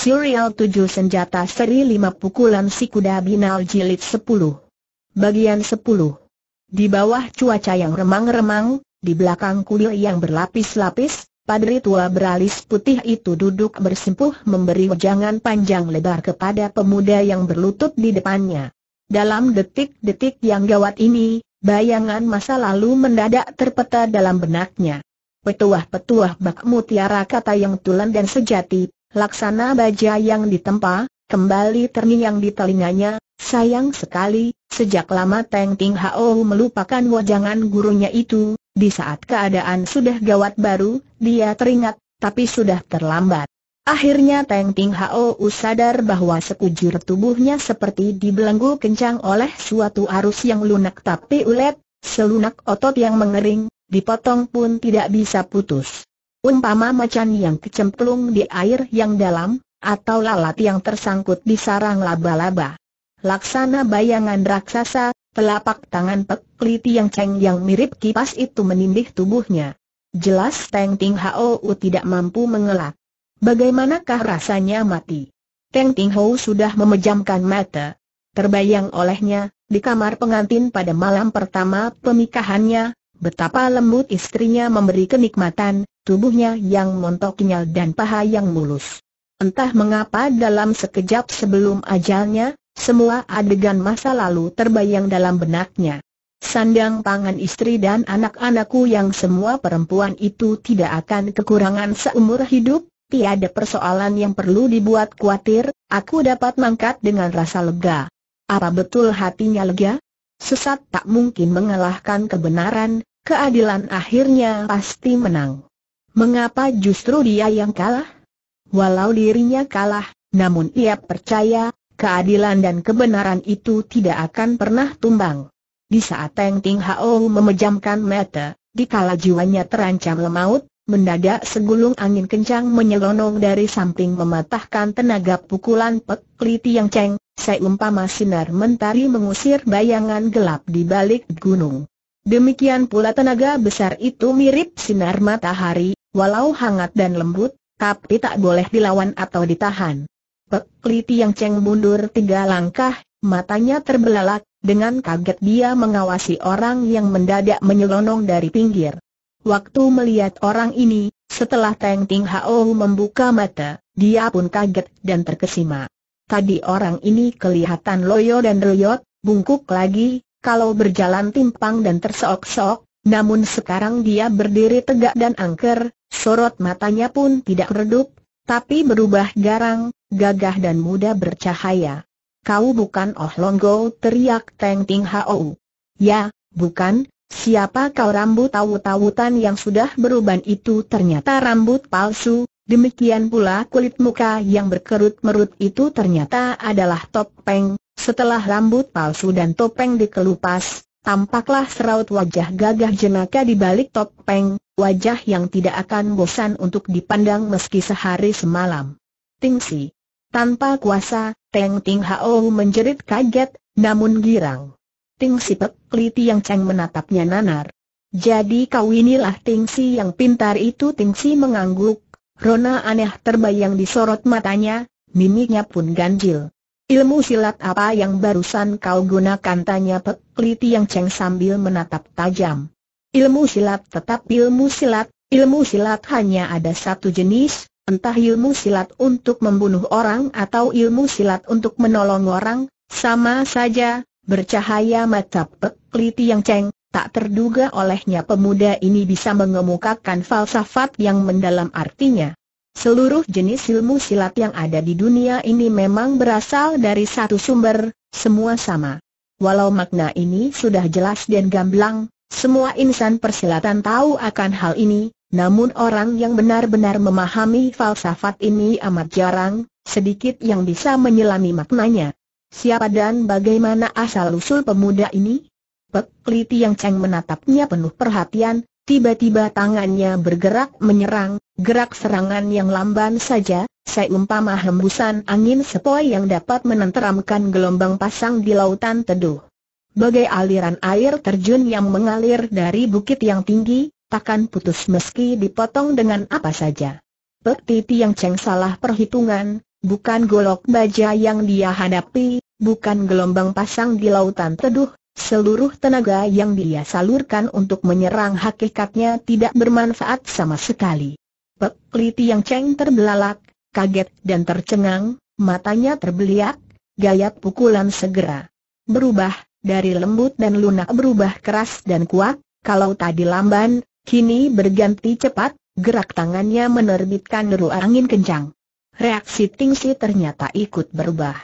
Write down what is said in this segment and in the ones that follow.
Serial 7 Senjata Seri 5 Pukulan Sikuda Binal Jilid 10 Bagian 10 Di bawah cuaca yang remang-remang, di belakang kuil yang berlapis-lapis, padri tua beralis putih itu duduk bersimpuh memberi wejangan panjang lebar kepada pemuda yang berlutut di depannya. Dalam detik-detik yang gawat ini, bayangan masa lalu mendadak terpeta dalam benaknya. Petuah-petuah bak mutiara kata yang tulen dan sejati, Laksana baja yang ditempa, kembali terngiang di telinganya, sayang sekali, sejak lama Teng Ting Hao melupakan wajangan gurunya itu, di saat keadaan sudah gawat baru, dia teringat, tapi sudah terlambat. Akhirnya Teng Ting Hao sadar bahwa sekujur tubuhnya seperti dibelenggu kencang oleh suatu arus yang lunak tapi ulet, selunak otot yang mengering, dipotong pun tidak bisa putus. Umpama macan yang kecemplung di air yang dalam, atau lalat yang tersangkut di sarang laba-laba. Laksana bayangan raksasa, telapak tangan pekliti yang ceng yang mirip kipas itu menindih tubuhnya. Jelas Teng Ting Hou tidak mampu mengelak. Bagaimanakah rasanya mati? Teng Ting Hou sudah memejamkan mata. Terbayang olehnya, di kamar pengantin pada malam pertama pemikahannya, betapa lembut istrinya memberi kenikmatan, tubuhnya yang montok kenyal dan paha yang mulus. Entah mengapa dalam sekejap sebelum ajalnya, semua adegan masa lalu terbayang dalam benaknya. Sandang pangan istri dan anak-anakku yang semua perempuan itu tidak akan kekurangan seumur hidup, tiada persoalan yang perlu dibuat khawatir, aku dapat mangkat dengan rasa lega. Apa betul hatinya lega? Sesat tak mungkin mengalahkan kebenaran, keadilan akhirnya pasti menang. Mengapa justru dia yang kalah? Walau dirinya kalah, namun ia percaya, keadilan dan kebenaran itu tidak akan pernah tumbang. Di saat Teng Ting Hao memejamkan mata, kala jiwanya terancam lemaut, mendadak segulung angin kencang menyelonong dari samping mematahkan tenaga pukulan Pek Yang Cheng, seumpama sinar mentari mengusir bayangan gelap di balik gunung. Demikian pula tenaga besar itu mirip sinar matahari, Walau hangat dan lembut, tapi tak boleh dilawan atau ditahan. Pek yang ceng Cheng mundur tiga langkah, matanya terbelalak, dengan kaget dia mengawasi orang yang mendadak menyelonong dari pinggir. Waktu melihat orang ini, setelah Teng Ting Hao membuka mata, dia pun kaget dan terkesima. Tadi orang ini kelihatan loyo dan reyot, bungkuk lagi, kalau berjalan timpang dan terseok-seok, namun sekarang dia berdiri tegak dan angker, sorot matanya pun tidak redup, tapi berubah garang, gagah dan muda bercahaya. Kau bukan Oh Longgo teriak Teng Ting Hou. Ya, bukan, siapa kau rambut tahu tawutan yang sudah beruban itu ternyata rambut palsu, demikian pula kulit muka yang berkerut-merut itu ternyata adalah topeng, setelah rambut palsu dan topeng dikelupas, tampaklah seraut wajah gagah jenaka di balik topeng, wajah yang tidak akan bosan untuk dipandang meski sehari semalam. Si. Tanpa kuasa, Teng Ting Hao menjerit kaget, namun girang. Ting Si Pek Liti Yang Cheng menatapnya nanar. Jadi kau inilah Ting Si yang pintar itu Ting Si mengangguk, Rona aneh terbayang di sorot matanya, mimiknya pun ganjil. Ilmu silat apa yang barusan kau gunakan tanya Pek Li Tiang Cheng sambil menatap tajam. Ilmu silat tetap ilmu silat, ilmu silat hanya ada satu jenis, entah ilmu silat untuk membunuh orang atau ilmu silat untuk menolong orang, sama saja, bercahaya mata Pek Li Tiang Cheng, tak terduga olehnya pemuda ini bisa mengemukakan falsafat yang mendalam artinya. Seluruh jenis ilmu silat yang ada di dunia ini memang berasal dari satu sumber, semua sama. Walau makna ini sudah jelas dan gamblang, semua insan persilatan tahu akan hal ini, namun orang yang benar-benar memahami falsafat ini amat jarang, sedikit yang bisa menyelami maknanya. Siapa dan bagaimana asal-usul pemuda ini? Pek Liti yang Cheng menatapnya penuh perhatian, Tiba-tiba tangannya bergerak menyerang, gerak serangan yang lamban saja, seumpama hembusan angin sepoi yang dapat menenteramkan gelombang pasang di lautan teduh. Bagai aliran air terjun yang mengalir dari bukit yang tinggi, takkan putus meski dipotong dengan apa saja. Pek Titi yang ceng salah perhitungan, bukan golok baja yang dia hadapi, bukan gelombang pasang di lautan teduh, Seluruh tenaga yang dia salurkan untuk menyerang hakikatnya tidak bermanfaat sama sekali. Pek Liti yang ceng terbelalak, kaget dan tercengang, matanya terbeliak, Gayat pukulan segera berubah, dari lembut dan lunak berubah keras dan kuat, kalau tadi lamban, kini berganti cepat, gerak tangannya menerbitkan deru angin kencang. Reaksi Tingsi ternyata ikut berubah.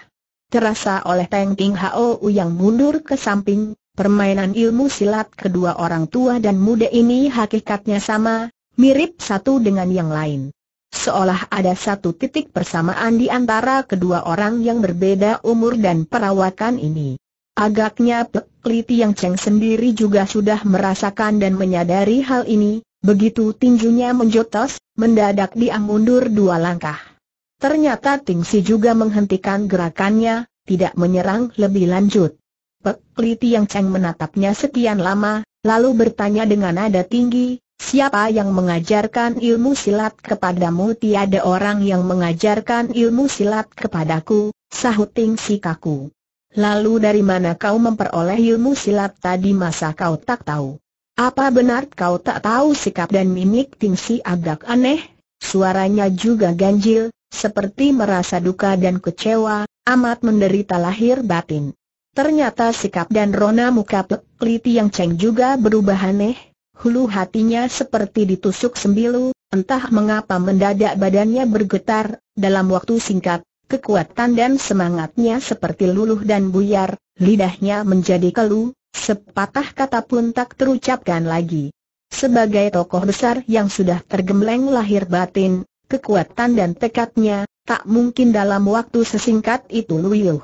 Terasa oleh Teng Ting Hao yang mundur ke samping, permainan ilmu silat kedua orang tua dan muda ini hakikatnya sama, mirip satu dengan yang lain. Seolah ada satu titik persamaan di antara kedua orang yang berbeda umur dan perawakan ini. Agaknya Pek Liti yang Cheng sendiri juga sudah merasakan dan menyadari hal ini, begitu tinjunya menjotos, mendadak dia mundur dua langkah. Ternyata Tingsi juga menghentikan gerakannya, tidak menyerang lebih lanjut. Pek Li Tiang Cheng menatapnya sekian lama, lalu bertanya dengan nada tinggi, Siapa yang mengajarkan ilmu silat kepadamu? Tiada orang yang mengajarkan ilmu silat kepadaku, sahut Tingsi kaku. Lalu dari mana kau memperoleh ilmu silat tadi masa kau tak tahu? Apa benar kau tak tahu sikap dan mimik Tingsi agak aneh? Suaranya juga ganjil, seperti merasa duka dan kecewa, amat menderita lahir batin. Ternyata sikap dan rona muka Peliti yang ceng juga berubah aneh, hulu hatinya seperti ditusuk sembilu, entah mengapa mendadak badannya bergetar, dalam waktu singkat, kekuatan dan semangatnya seperti luluh dan buyar, lidahnya menjadi kelu, sepatah kata pun tak terucapkan lagi. Sebagai tokoh besar yang sudah tergembleng lahir batin, kekuatan dan tekadnya, tak mungkin dalam waktu sesingkat itu Luiuh.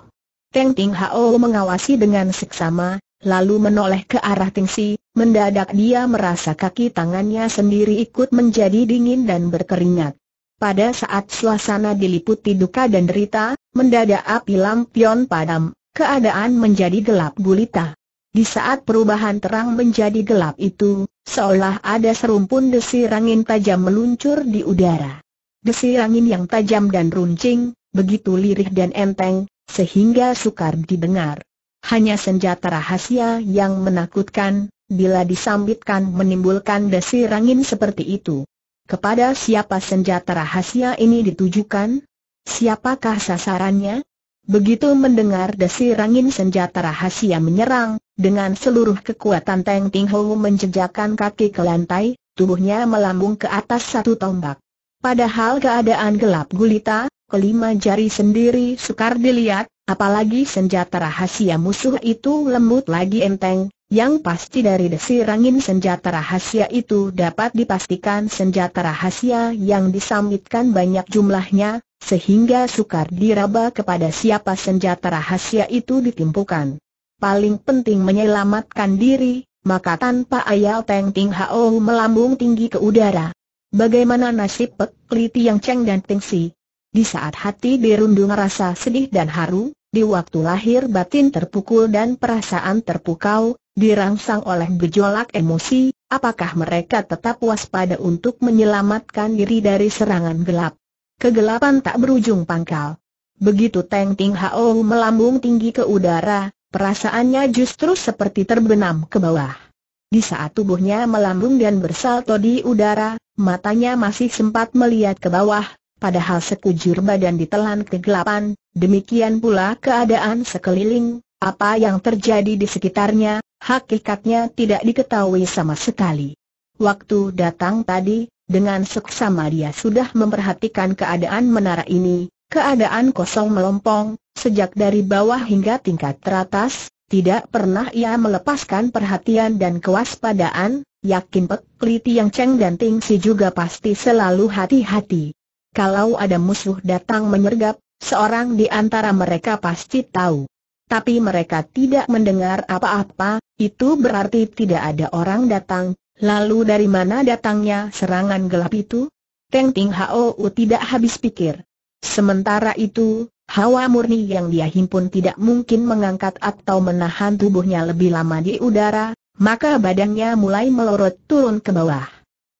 Teng Ting Hao mengawasi dengan seksama, lalu menoleh ke arah Ting Si, mendadak dia merasa kaki tangannya sendiri ikut menjadi dingin dan berkeringat. Pada saat suasana diliputi duka dan derita, mendadak api lampion padam, keadaan menjadi gelap gulita. Di saat perubahan terang menjadi gelap itu, seolah ada serumpun desir angin tajam meluncur di udara desi angin yang tajam dan runcing, begitu lirih dan enteng, sehingga sukar didengar. Hanya senjata rahasia yang menakutkan, bila disambitkan menimbulkan desi angin seperti itu. Kepada siapa senjata rahasia ini ditujukan? Siapakah sasarannya? Begitu mendengar desi angin senjata rahasia menyerang, dengan seluruh kekuatan Teng Ting Ho menjejakkan kaki ke lantai, tubuhnya melambung ke atas satu tombak. Padahal keadaan gelap gulita, kelima jari sendiri sukar dilihat, apalagi senjata rahasia musuh itu lembut lagi enteng, yang pasti dari desir angin senjata rahasia itu dapat dipastikan senjata rahasia yang disambitkan banyak jumlahnya, sehingga sukar diraba kepada siapa senjata rahasia itu ditimpukan. Paling penting menyelamatkan diri, maka tanpa ayal Teng Hao melambung tinggi ke udara. Bagaimana nasib Pek Liti Yang Cheng dan Ting Si? Di saat hati dirundung rasa sedih dan haru, di waktu lahir batin terpukul dan perasaan terpukau, dirangsang oleh gejolak emosi, apakah mereka tetap waspada untuk menyelamatkan diri dari serangan gelap? Kegelapan tak berujung pangkal. Begitu Teng Ting Hao melambung tinggi ke udara, perasaannya justru seperti terbenam ke bawah. Di saat tubuhnya melambung dan bersalto di udara, matanya masih sempat melihat ke bawah, padahal sekujur badan ditelan kegelapan, demikian pula keadaan sekeliling, apa yang terjadi di sekitarnya, hakikatnya tidak diketahui sama sekali. Waktu datang tadi, dengan seksama dia sudah memperhatikan keadaan menara ini, keadaan kosong melompong, sejak dari bawah hingga tingkat teratas, tidak pernah ia melepaskan perhatian dan kewaspadaan, yakin Pek Liti yang Cheng dan Ting Si juga pasti selalu hati-hati. Kalau ada musuh datang menyergap, seorang di antara mereka pasti tahu. Tapi mereka tidak mendengar apa-apa, itu berarti tidak ada orang datang, lalu dari mana datangnya serangan gelap itu? Teng Ting Hao tidak habis pikir. Sementara itu, Hawa murni yang dia himpun tidak mungkin mengangkat atau menahan tubuhnya lebih lama di udara, maka badannya mulai melorot turun ke bawah.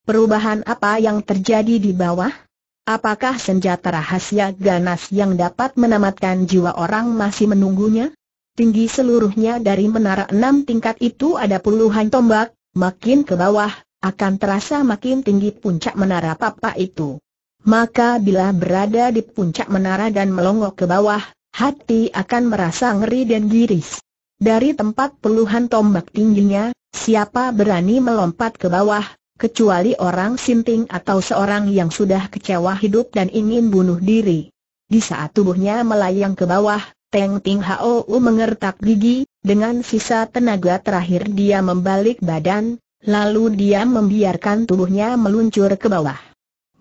Perubahan apa yang terjadi di bawah? Apakah senjata rahasia ganas yang dapat menamatkan jiwa orang masih menunggunya? Tinggi seluruhnya dari menara enam tingkat itu ada puluhan tombak, makin ke bawah, akan terasa makin tinggi puncak menara papa itu. Maka bila berada di puncak menara dan melongok ke bawah, hati akan merasa ngeri dan giris. Dari tempat puluhan tombak tingginya, siapa berani melompat ke bawah, kecuali orang sinting atau seorang yang sudah kecewa hidup dan ingin bunuh diri. Di saat tubuhnya melayang ke bawah, Teng Ting Hou mengertak gigi, dengan sisa tenaga terakhir dia membalik badan, lalu dia membiarkan tubuhnya meluncur ke bawah.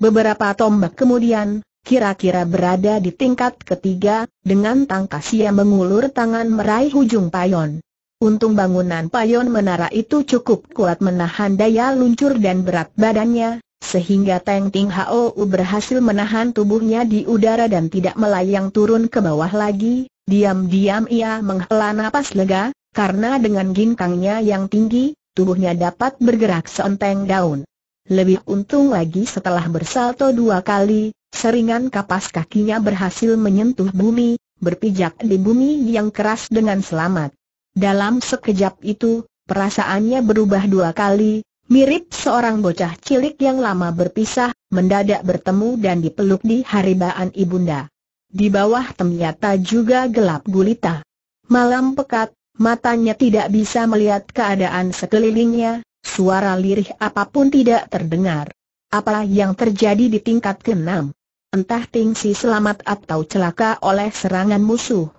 Beberapa tombak kemudian, kira-kira berada di tingkat ketiga, dengan tangkas ia mengulur tangan meraih ujung payon. Untung bangunan payon menara itu cukup kuat menahan daya luncur dan berat badannya, sehingga Teng Ting Hao berhasil menahan tubuhnya di udara dan tidak melayang turun ke bawah lagi, diam-diam ia menghela napas lega, karena dengan ginkangnya yang tinggi, tubuhnya dapat bergerak seenteng daun. Lebih untung lagi setelah bersalto dua kali, seringan kapas kakinya berhasil menyentuh bumi, berpijak di bumi yang keras dengan selamat. Dalam sekejap itu, perasaannya berubah dua kali, mirip seorang bocah cilik yang lama berpisah, mendadak bertemu dan dipeluk di haribaan ibunda. Di bawah temyata juga gelap gulita. Malam pekat, matanya tidak bisa melihat keadaan sekelilingnya, Suara lirih apapun tidak terdengar. Apa yang terjadi di tingkat keenam? Entah Ting Si selamat atau celaka oleh serangan musuh.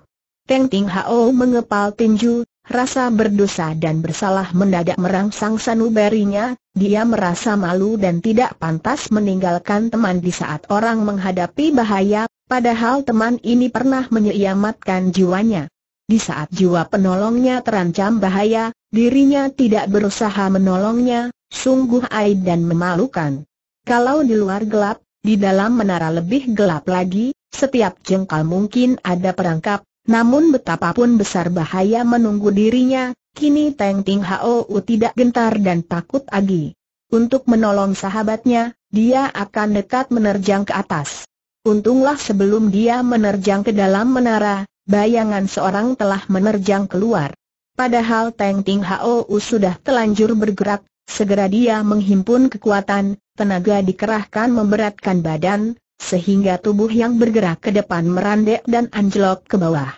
Teng Ting Hao mengepal tinju, rasa berdosa dan bersalah mendadak merangsang sanubarinya, dia merasa malu dan tidak pantas meninggalkan teman di saat orang menghadapi bahaya, padahal teman ini pernah menyelamatkan jiwanya. Di saat jiwa penolongnya terancam bahaya, dirinya tidak berusaha menolongnya, sungguh aib dan memalukan. Kalau di luar gelap, di dalam menara lebih gelap lagi, setiap jengkal mungkin ada perangkap, namun betapapun besar bahaya menunggu dirinya, kini Teng Ting Hou tidak gentar dan takut lagi. Untuk menolong sahabatnya, dia akan dekat menerjang ke atas. Untunglah sebelum dia menerjang ke dalam menara, bayangan seorang telah menerjang keluar. Padahal Teng Ting Hou sudah telanjur bergerak, segera dia menghimpun kekuatan, tenaga dikerahkan memberatkan badan, sehingga tubuh yang bergerak ke depan merandek dan anjlok ke bawah.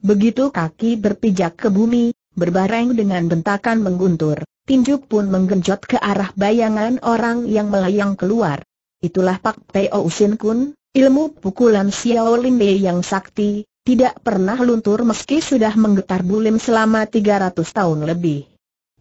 Begitu kaki berpijak ke bumi, berbareng dengan bentakan mengguntur, tinju pun menggenjot ke arah bayangan orang yang melayang keluar. Itulah Pak Teo Usin Kun, ilmu pukulan Xiao Lin Bei yang sakti, tidak pernah luntur meski sudah menggetar bulim selama 300 tahun lebih.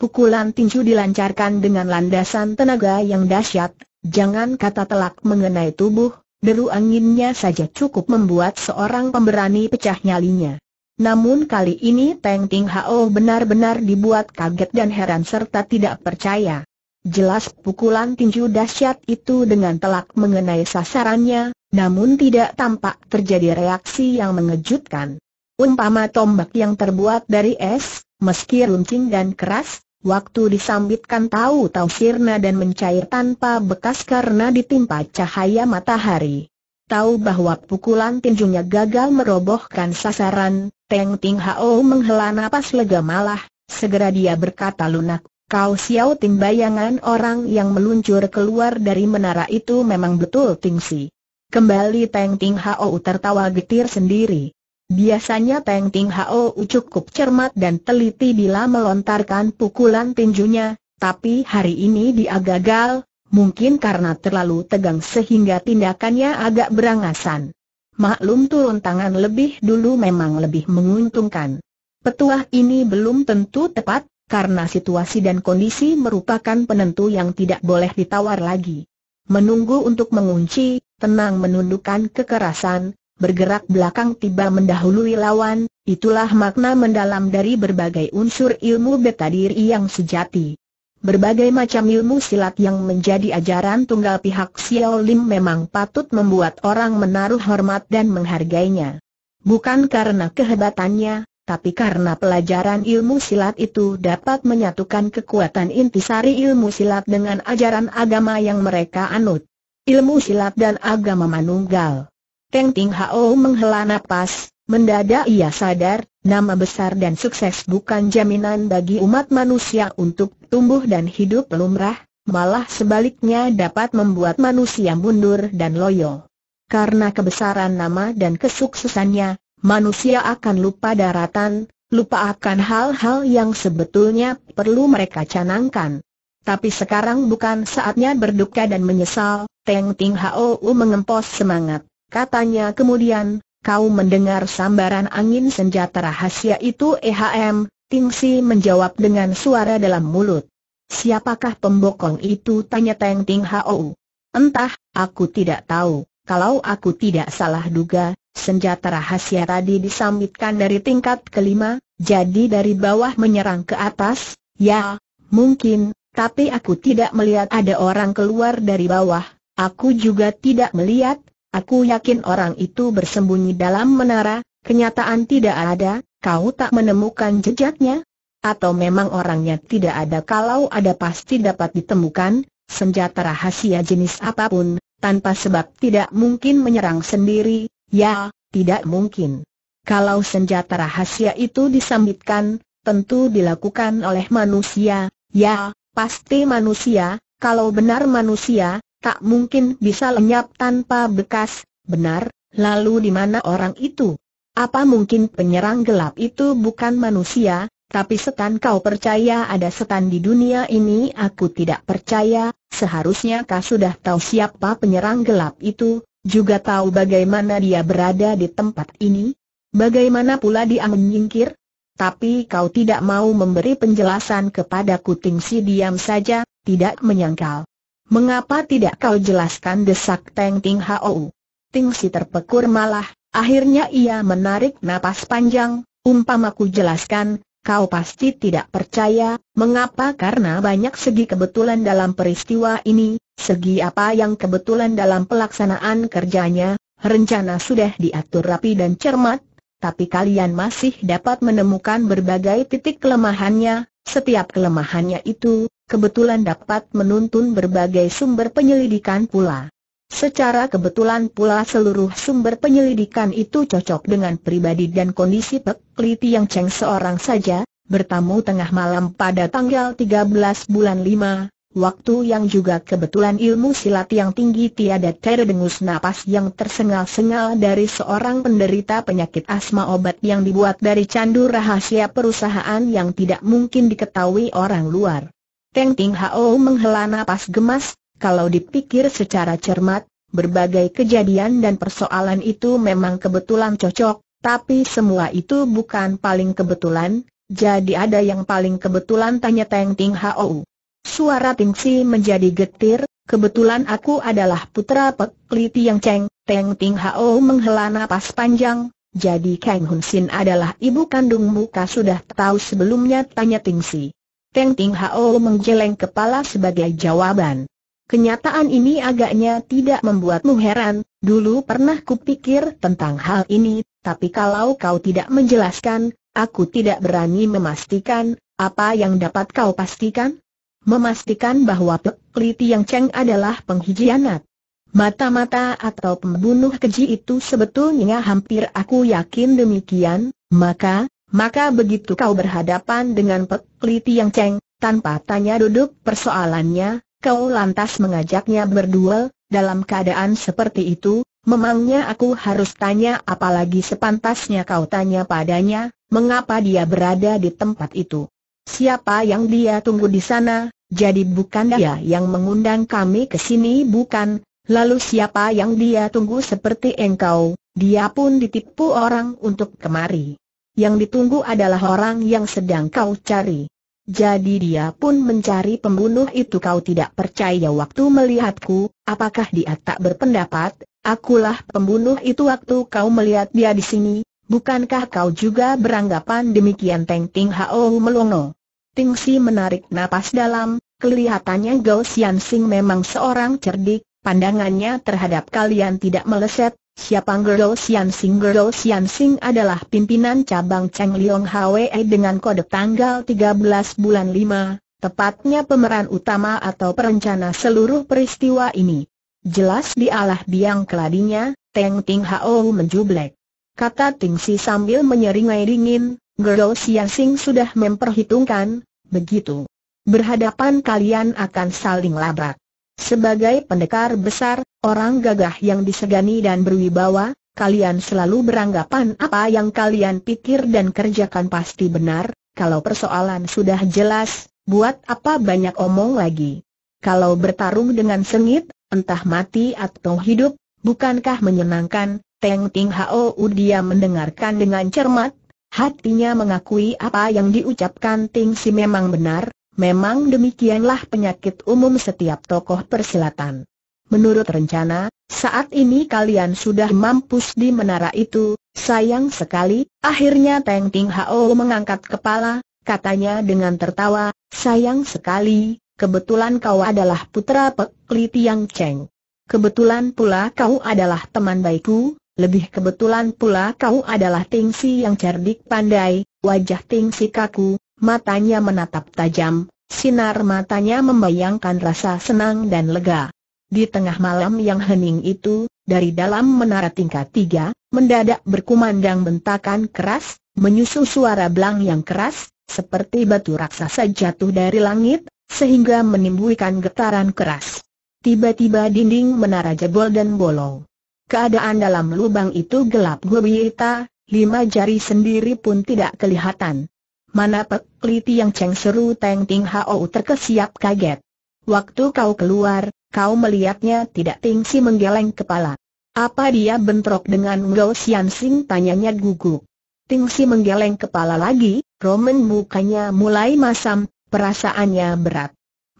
Pukulan tinju dilancarkan dengan landasan tenaga yang dahsyat, jangan kata telak mengenai tubuh, deru anginnya saja cukup membuat seorang pemberani pecah nyalinya. Namun kali ini Teng Ting Hao benar-benar dibuat kaget dan heran serta tidak percaya. Jelas pukulan tinju dahsyat itu dengan telak mengenai sasarannya, namun tidak tampak terjadi reaksi yang mengejutkan. Umpama tombak yang terbuat dari es, meski runcing dan keras, waktu disambitkan tahu-tahu sirna dan mencair tanpa bekas karena ditimpa cahaya matahari. Tahu bahwa pukulan tinjunya gagal merobohkan sasaran, Teng Ting Hao menghela napas lega malah, segera dia berkata lunak Kau Xiao Ting bayangan orang yang meluncur keluar dari menara itu memang betul Ting Si. Kembali Teng Ting Hao tertawa getir sendiri. Biasanya Teng Ting Hao cukup cermat dan teliti bila melontarkan pukulan tinjunya, tapi hari ini dia gagal, mungkin karena terlalu tegang sehingga tindakannya agak berangasan. Maklum turun tangan lebih dulu memang lebih menguntungkan. Petuah ini belum tentu tepat, karena situasi dan kondisi merupakan penentu yang tidak boleh ditawar lagi. Menunggu untuk mengunci, tenang menundukkan kekerasan, bergerak belakang tiba mendahului lawan, itulah makna mendalam dari berbagai unsur ilmu beta diri yang sejati. Berbagai macam ilmu silat yang menjadi ajaran tunggal pihak Xiao Lim memang patut membuat orang menaruh hormat dan menghargainya. Bukan karena kehebatannya, tapi karena pelajaran ilmu silat itu dapat menyatukan kekuatan intisari ilmu silat dengan ajaran agama yang mereka anut. Ilmu silat dan agama manunggal. Teng Ting Hao menghela napas, mendadak ia sadar, nama besar dan sukses bukan jaminan bagi umat manusia untuk tumbuh dan hidup lumrah, malah sebaliknya dapat membuat manusia mundur dan loyo. Karena kebesaran nama dan kesuksesannya, manusia akan lupa daratan, lupa akan hal-hal yang sebetulnya perlu mereka canangkan. Tapi sekarang bukan saatnya berduka dan menyesal, Teng Ting Hou mengempos semangat, katanya kemudian, kau mendengar sambaran angin senjata rahasia itu EHM, Ting Si menjawab dengan suara dalam mulut. Siapakah pembokong itu tanya Teng Ting Hou. Entah, aku tidak tahu, kalau aku tidak salah duga, Senjata rahasia tadi disambitkan dari tingkat kelima, jadi dari bawah menyerang ke atas, ya, mungkin, tapi aku tidak melihat ada orang keluar dari bawah, aku juga tidak melihat, aku yakin orang itu bersembunyi dalam menara, kenyataan tidak ada, kau tak menemukan jejaknya? Atau memang orangnya tidak ada kalau ada pasti dapat ditemukan, senjata rahasia jenis apapun, tanpa sebab tidak mungkin menyerang sendiri, Ya, tidak mungkin. Kalau senjata rahasia itu disambitkan, tentu dilakukan oleh manusia, ya, pasti manusia, kalau benar manusia, tak mungkin bisa lenyap tanpa bekas, benar, lalu di mana orang itu? Apa mungkin penyerang gelap itu bukan manusia, tapi setan kau percaya ada setan di dunia ini aku tidak percaya, seharusnya kau sudah tahu siapa penyerang gelap itu, juga tahu bagaimana dia berada di tempat ini? Bagaimana pula dia menyingkir? Tapi kau tidak mau memberi penjelasan kepada Kuting Si diam saja, tidak menyangkal. Mengapa tidak kau jelaskan desak Teng Ting Hou? Ting Si terpekur malah, akhirnya ia menarik napas panjang, umpamaku jelaskan, Kau pasti tidak percaya, mengapa karena banyak segi kebetulan dalam peristiwa ini, segi apa yang kebetulan dalam pelaksanaan kerjanya, rencana sudah diatur rapi dan cermat, tapi kalian masih dapat menemukan berbagai titik kelemahannya, setiap kelemahannya itu, kebetulan dapat menuntun berbagai sumber penyelidikan pula. Secara kebetulan pula seluruh sumber penyelidikan itu cocok dengan pribadi dan kondisi Pek Li Tiang Cheng seorang saja, bertamu tengah malam pada tanggal 13 bulan 5, waktu yang juga kebetulan ilmu silat yang tinggi tiada terdengus napas yang tersengal-sengal dari seorang penderita penyakit asma obat yang dibuat dari candu rahasia perusahaan yang tidak mungkin diketahui orang luar. Teng Ting Hao menghela napas gemas, kalau dipikir secara cermat, berbagai kejadian dan persoalan itu memang kebetulan cocok, tapi semua itu bukan paling kebetulan, jadi ada yang paling kebetulan tanya Teng Ting Hao. Suara Ting Si menjadi getir, kebetulan aku adalah putra Pek Li Tiang Cheng, Teng Ting Hao menghela napas panjang, jadi Kang Hun Sin adalah ibu kandungmu kah sudah tahu sebelumnya tanya Ting Si. Teng Ting Hao menggeleng kepala sebagai jawaban. Kenyataan ini agaknya tidak membuatmu heran, dulu pernah kupikir tentang hal ini, tapi kalau kau tidak menjelaskan, aku tidak berani memastikan, apa yang dapat kau pastikan? Memastikan bahwa Pekliti Yang Cheng adalah penghijianat. Mata-mata atau pembunuh keji itu sebetulnya hampir aku yakin demikian, maka, maka begitu kau berhadapan dengan Pekliti Yang Cheng, tanpa tanya duduk persoalannya, Kau lantas mengajaknya berduel, dalam keadaan seperti itu, memangnya aku harus tanya apalagi sepantasnya kau tanya padanya, mengapa dia berada di tempat itu. Siapa yang dia tunggu di sana, jadi bukan dia yang mengundang kami ke sini bukan, lalu siapa yang dia tunggu seperti engkau, dia pun ditipu orang untuk kemari. Yang ditunggu adalah orang yang sedang kau cari. Jadi dia pun mencari pembunuh itu kau tidak percaya waktu melihatku, apakah dia tak berpendapat, akulah pembunuh itu waktu kau melihat dia di sini, bukankah kau juga beranggapan demikian Teng Ting Hao melongo. Ting Si menarik napas dalam, kelihatannya Gao Xian Sing memang seorang cerdik, pandangannya terhadap kalian tidak meleset, Siapang Gero Sian Sing Gero Sian Sing adalah pimpinan cabang Cheng Liong Hwe dengan kode tanggal 13 bulan 5, tepatnya pemeran utama atau perencana seluruh peristiwa ini. Jelas di alah biang keladinya, Teng Ting Hao menjublek. Kata Ting Si sambil menyeringai dingin, Gero Sian Sing sudah memperhitungkan, begitu. Berhadapan kalian akan saling labrak. Sebagai pendekar besar, Orang gagah yang disegani dan berwibawa, kalian selalu beranggapan apa yang kalian pikir dan kerjakan pasti benar, kalau persoalan sudah jelas, buat apa banyak omong lagi. Kalau bertarung dengan sengit, entah mati atau hidup, bukankah menyenangkan, Teng Ting Hao dia mendengarkan dengan cermat, hatinya mengakui apa yang diucapkan Ting Si memang benar, memang demikianlah penyakit umum setiap tokoh persilatan. Menurut rencana, saat ini kalian sudah mampus di menara itu, sayang sekali, akhirnya Teng Ting Hao mengangkat kepala, katanya dengan tertawa, sayang sekali, kebetulan kau adalah putra Pek Li Tiang Cheng. Kebetulan pula kau adalah teman baikku, lebih kebetulan pula kau adalah Tingsi yang cerdik pandai, wajah Tingsi kaku, matanya menatap tajam, sinar matanya membayangkan rasa senang dan lega. Di tengah malam yang hening itu, dari dalam menara tingkat tiga, mendadak berkumandang bentakan keras, menyusul suara belang yang keras, seperti batu raksasa jatuh dari langit, sehingga menimbulkan getaran keras. Tiba-tiba dinding menara jebol dan bolong. Keadaan dalam lubang itu gelap gulita, lima jari sendiri pun tidak kelihatan. Mana pekliti yang cengseru seru Teng Ting Hao terkesiap kaget. Waktu kau keluar, Kau melihatnya tidak Tingsi menggeleng kepala. Apa dia bentrok dengan Ngao Sian Sing tanyanya gugup. Tingsi menggeleng kepala lagi, Roman mukanya mulai masam, perasaannya berat.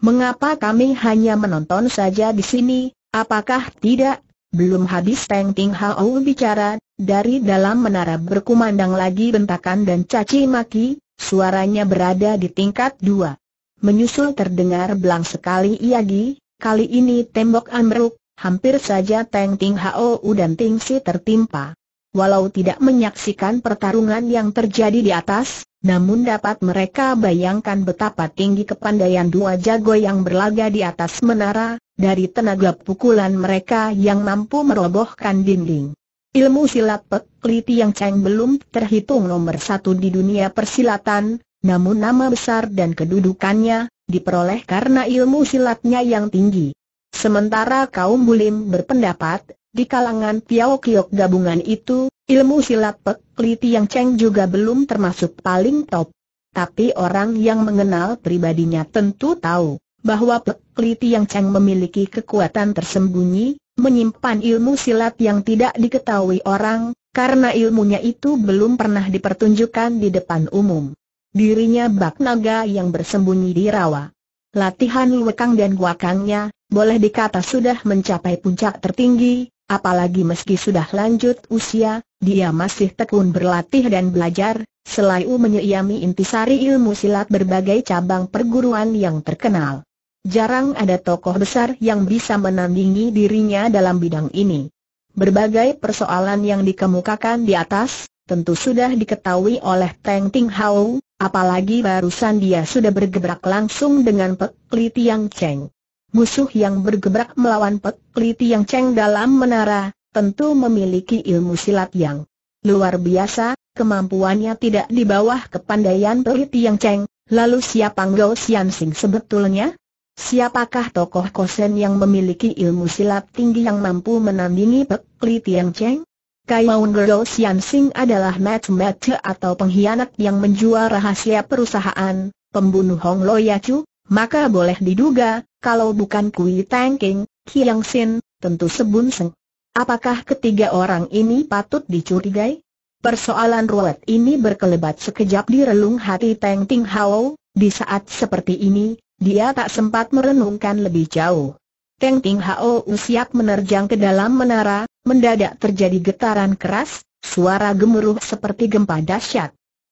Mengapa kami hanya menonton saja di sini, apakah tidak? Belum habis Teng Ting Hao bicara, dari dalam menara berkumandang lagi bentakan dan caci maki, suaranya berada di tingkat dua. Menyusul terdengar belang sekali Iagi, Kali ini tembok ambruk, hampir saja Teng Ting U dan Ting Si tertimpa. Walau tidak menyaksikan pertarungan yang terjadi di atas, namun dapat mereka bayangkan betapa tinggi kepandaian dua jago yang berlaga di atas menara, dari tenaga pukulan mereka yang mampu merobohkan dinding. Ilmu silat Pek Liti yang ceng belum terhitung nomor satu di dunia persilatan, namun nama besar dan kedudukannya, diperoleh karena ilmu silatnya yang tinggi. Sementara kaum bulim berpendapat, di kalangan Piao Kiok gabungan itu, ilmu silat Pek Liti yang Cheng juga belum termasuk paling top. Tapi orang yang mengenal pribadinya tentu tahu bahwa Pek Liti yang Cheng memiliki kekuatan tersembunyi, menyimpan ilmu silat yang tidak diketahui orang, karena ilmunya itu belum pernah dipertunjukkan di depan umum. Dirinya bak naga yang bersembunyi di rawa. Latihan lekang dan Guakangnya, boleh dikata sudah mencapai puncak tertinggi, apalagi meski sudah lanjut usia, dia masih tekun berlatih dan belajar, selalu menyeiami intisari ilmu silat berbagai cabang perguruan yang terkenal. Jarang ada tokoh besar yang bisa menandingi dirinya dalam bidang ini. Berbagai persoalan yang dikemukakan di atas, tentu sudah diketahui oleh Teng Ting Hau, apalagi barusan dia sudah bergebrak langsung dengan Pek Li Tiang Cheng. Musuh yang bergebrak melawan Pek Li Tiang Cheng dalam menara, tentu memiliki ilmu silat yang luar biasa, kemampuannya tidak di bawah kepandaian Pek Li Tiang Cheng. Lalu siapa Ngo Sian Sing sebetulnya? Siapakah tokoh kosen yang memiliki ilmu silat tinggi yang mampu menandingi Pek Li Tiang Cheng? Kaiun Girl Sian Sing adalah matmate atau pengkhianat yang menjual rahasia perusahaan, pembunuh Hong Lo Yacu, maka boleh diduga, kalau bukan Kui Tang King, Kiang Sin, tentu Sebun Seng. Apakah ketiga orang ini patut dicurigai? Persoalan ruwet ini berkelebat sekejap di relung hati Teng Ting Hao, di saat seperti ini, dia tak sempat merenungkan lebih jauh. Teng Ting Hao siap menerjang ke dalam menara, Mendadak terjadi getaran keras, suara gemuruh seperti gempa dahsyat.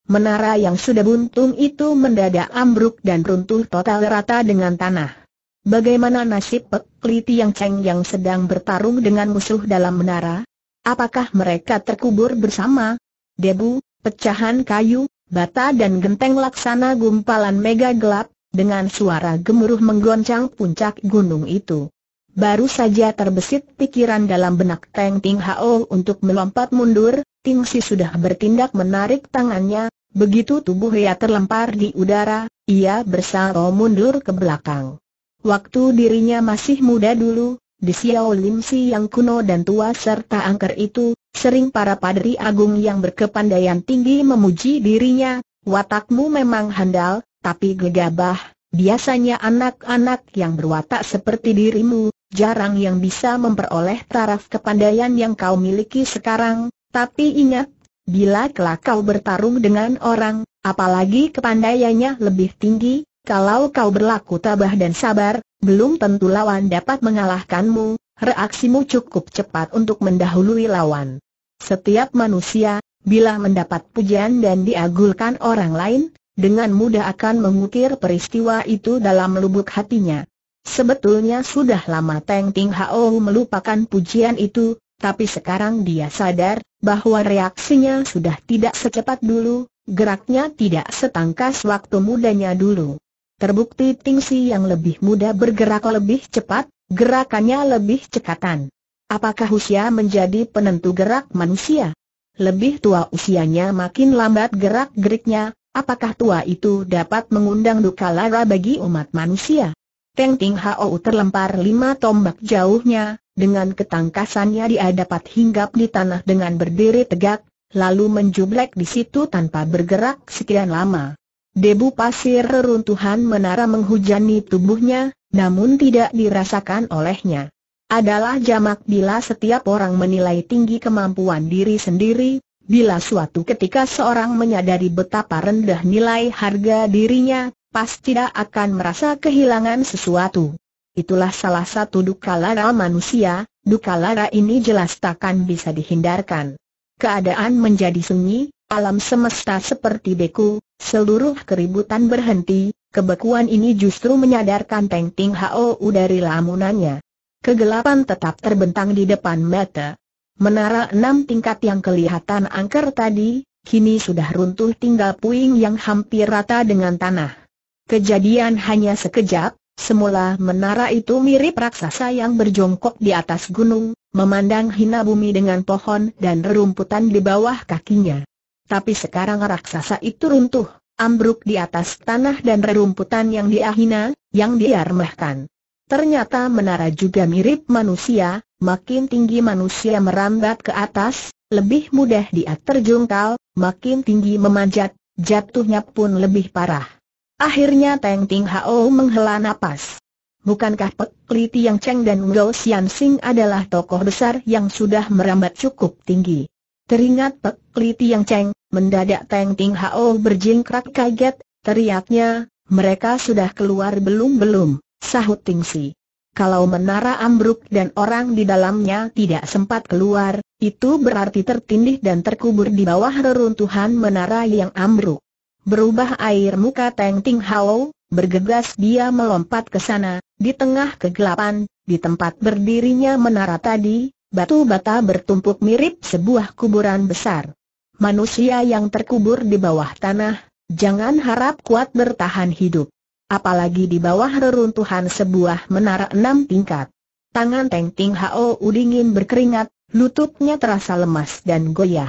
Menara yang sudah buntung itu mendadak ambruk dan runtuh total rata dengan tanah. Bagaimana nasib pekli Li Tiang Cheng yang sedang bertarung dengan musuh dalam menara? Apakah mereka terkubur bersama? Debu, pecahan kayu, bata dan genteng laksana gumpalan mega gelap, dengan suara gemuruh menggoncang puncak gunung itu. Baru saja terbesit pikiran dalam benak Teng Ting Hao untuk melompat mundur, Ting Si sudah bertindak menarik tangannya, begitu tubuh ia terlempar di udara, ia bersaro mundur ke belakang. Waktu dirinya masih muda dulu, di Xiao Lim Si yang kuno dan tua serta angker itu, sering para padri agung yang berkepandaian tinggi memuji dirinya, watakmu memang handal, tapi gegabah, biasanya anak-anak yang berwatak seperti dirimu, jarang yang bisa memperoleh taraf kepandaian yang kau miliki sekarang, tapi ingat, bila kelak kau bertarung dengan orang, apalagi kepandaiannya lebih tinggi, kalau kau berlaku tabah dan sabar, belum tentu lawan dapat mengalahkanmu, reaksimu cukup cepat untuk mendahului lawan. Setiap manusia, bila mendapat pujian dan diagulkan orang lain, dengan mudah akan mengukir peristiwa itu dalam lubuk hatinya. Sebetulnya sudah lama Teng Ting Hao melupakan pujian itu, tapi sekarang dia sadar bahwa reaksinya sudah tidak secepat dulu, geraknya tidak setangkas waktu mudanya dulu. Terbukti Ting Si yang lebih muda bergerak lebih cepat, gerakannya lebih cekatan. Apakah usia menjadi penentu gerak manusia? Lebih tua usianya makin lambat gerak-geriknya, apakah tua itu dapat mengundang duka lara bagi umat manusia? Teng Ting Hao terlempar lima tombak jauhnya, dengan ketangkasannya dia dapat hinggap di tanah dengan berdiri tegak, lalu menjublek di situ tanpa bergerak sekian lama. Debu pasir reruntuhan menara menghujani tubuhnya, namun tidak dirasakan olehnya. Adalah jamak bila setiap orang menilai tinggi kemampuan diri sendiri, bila suatu ketika seorang menyadari betapa rendah nilai harga dirinya, pas tidak akan merasa kehilangan sesuatu. Itulah salah satu duka lara manusia, duka lara ini jelas takkan bisa dihindarkan. Keadaan menjadi sunyi, alam semesta seperti beku, seluruh keributan berhenti, kebekuan ini justru menyadarkan Teng Ting Hou dari lamunannya. Kegelapan tetap terbentang di depan mata. Menara enam tingkat yang kelihatan angker tadi, kini sudah runtuh tinggal puing yang hampir rata dengan tanah. Kejadian hanya sekejap, semula menara itu mirip raksasa yang berjongkok di atas gunung, memandang hina bumi dengan pohon dan rerumputan di bawah kakinya. Tapi sekarang raksasa itu runtuh, ambruk di atas tanah dan rerumputan yang dia hina, yang dia remehkan. Ternyata menara juga mirip manusia, makin tinggi manusia merambat ke atas, lebih mudah dia terjungkal, makin tinggi memanjat, jatuhnya pun lebih parah. Akhirnya Teng Ting Hao menghela nafas. Bukankah Pek Li Tiang Cheng dan Ngo Sian Sing adalah tokoh besar yang sudah merambat cukup tinggi? Teringat Pek Li Tiang Cheng, mendadak Teng Ting Hao berjingkrak kaget, teriaknya, mereka sudah keluar belum-belum, sahut Ting Si. Kalau menara ambruk dan orang di dalamnya tidak sempat keluar, itu berarti tertindih dan terkubur di bawah reruntuhan menara yang ambruk berubah air muka Teng Ting Hao, bergegas dia melompat ke sana, di tengah kegelapan, di tempat berdirinya menara tadi, batu bata bertumpuk mirip sebuah kuburan besar. Manusia yang terkubur di bawah tanah, jangan harap kuat bertahan hidup. Apalagi di bawah reruntuhan sebuah menara enam tingkat. Tangan Teng Ting Hao dingin berkeringat, lututnya terasa lemas dan goyah.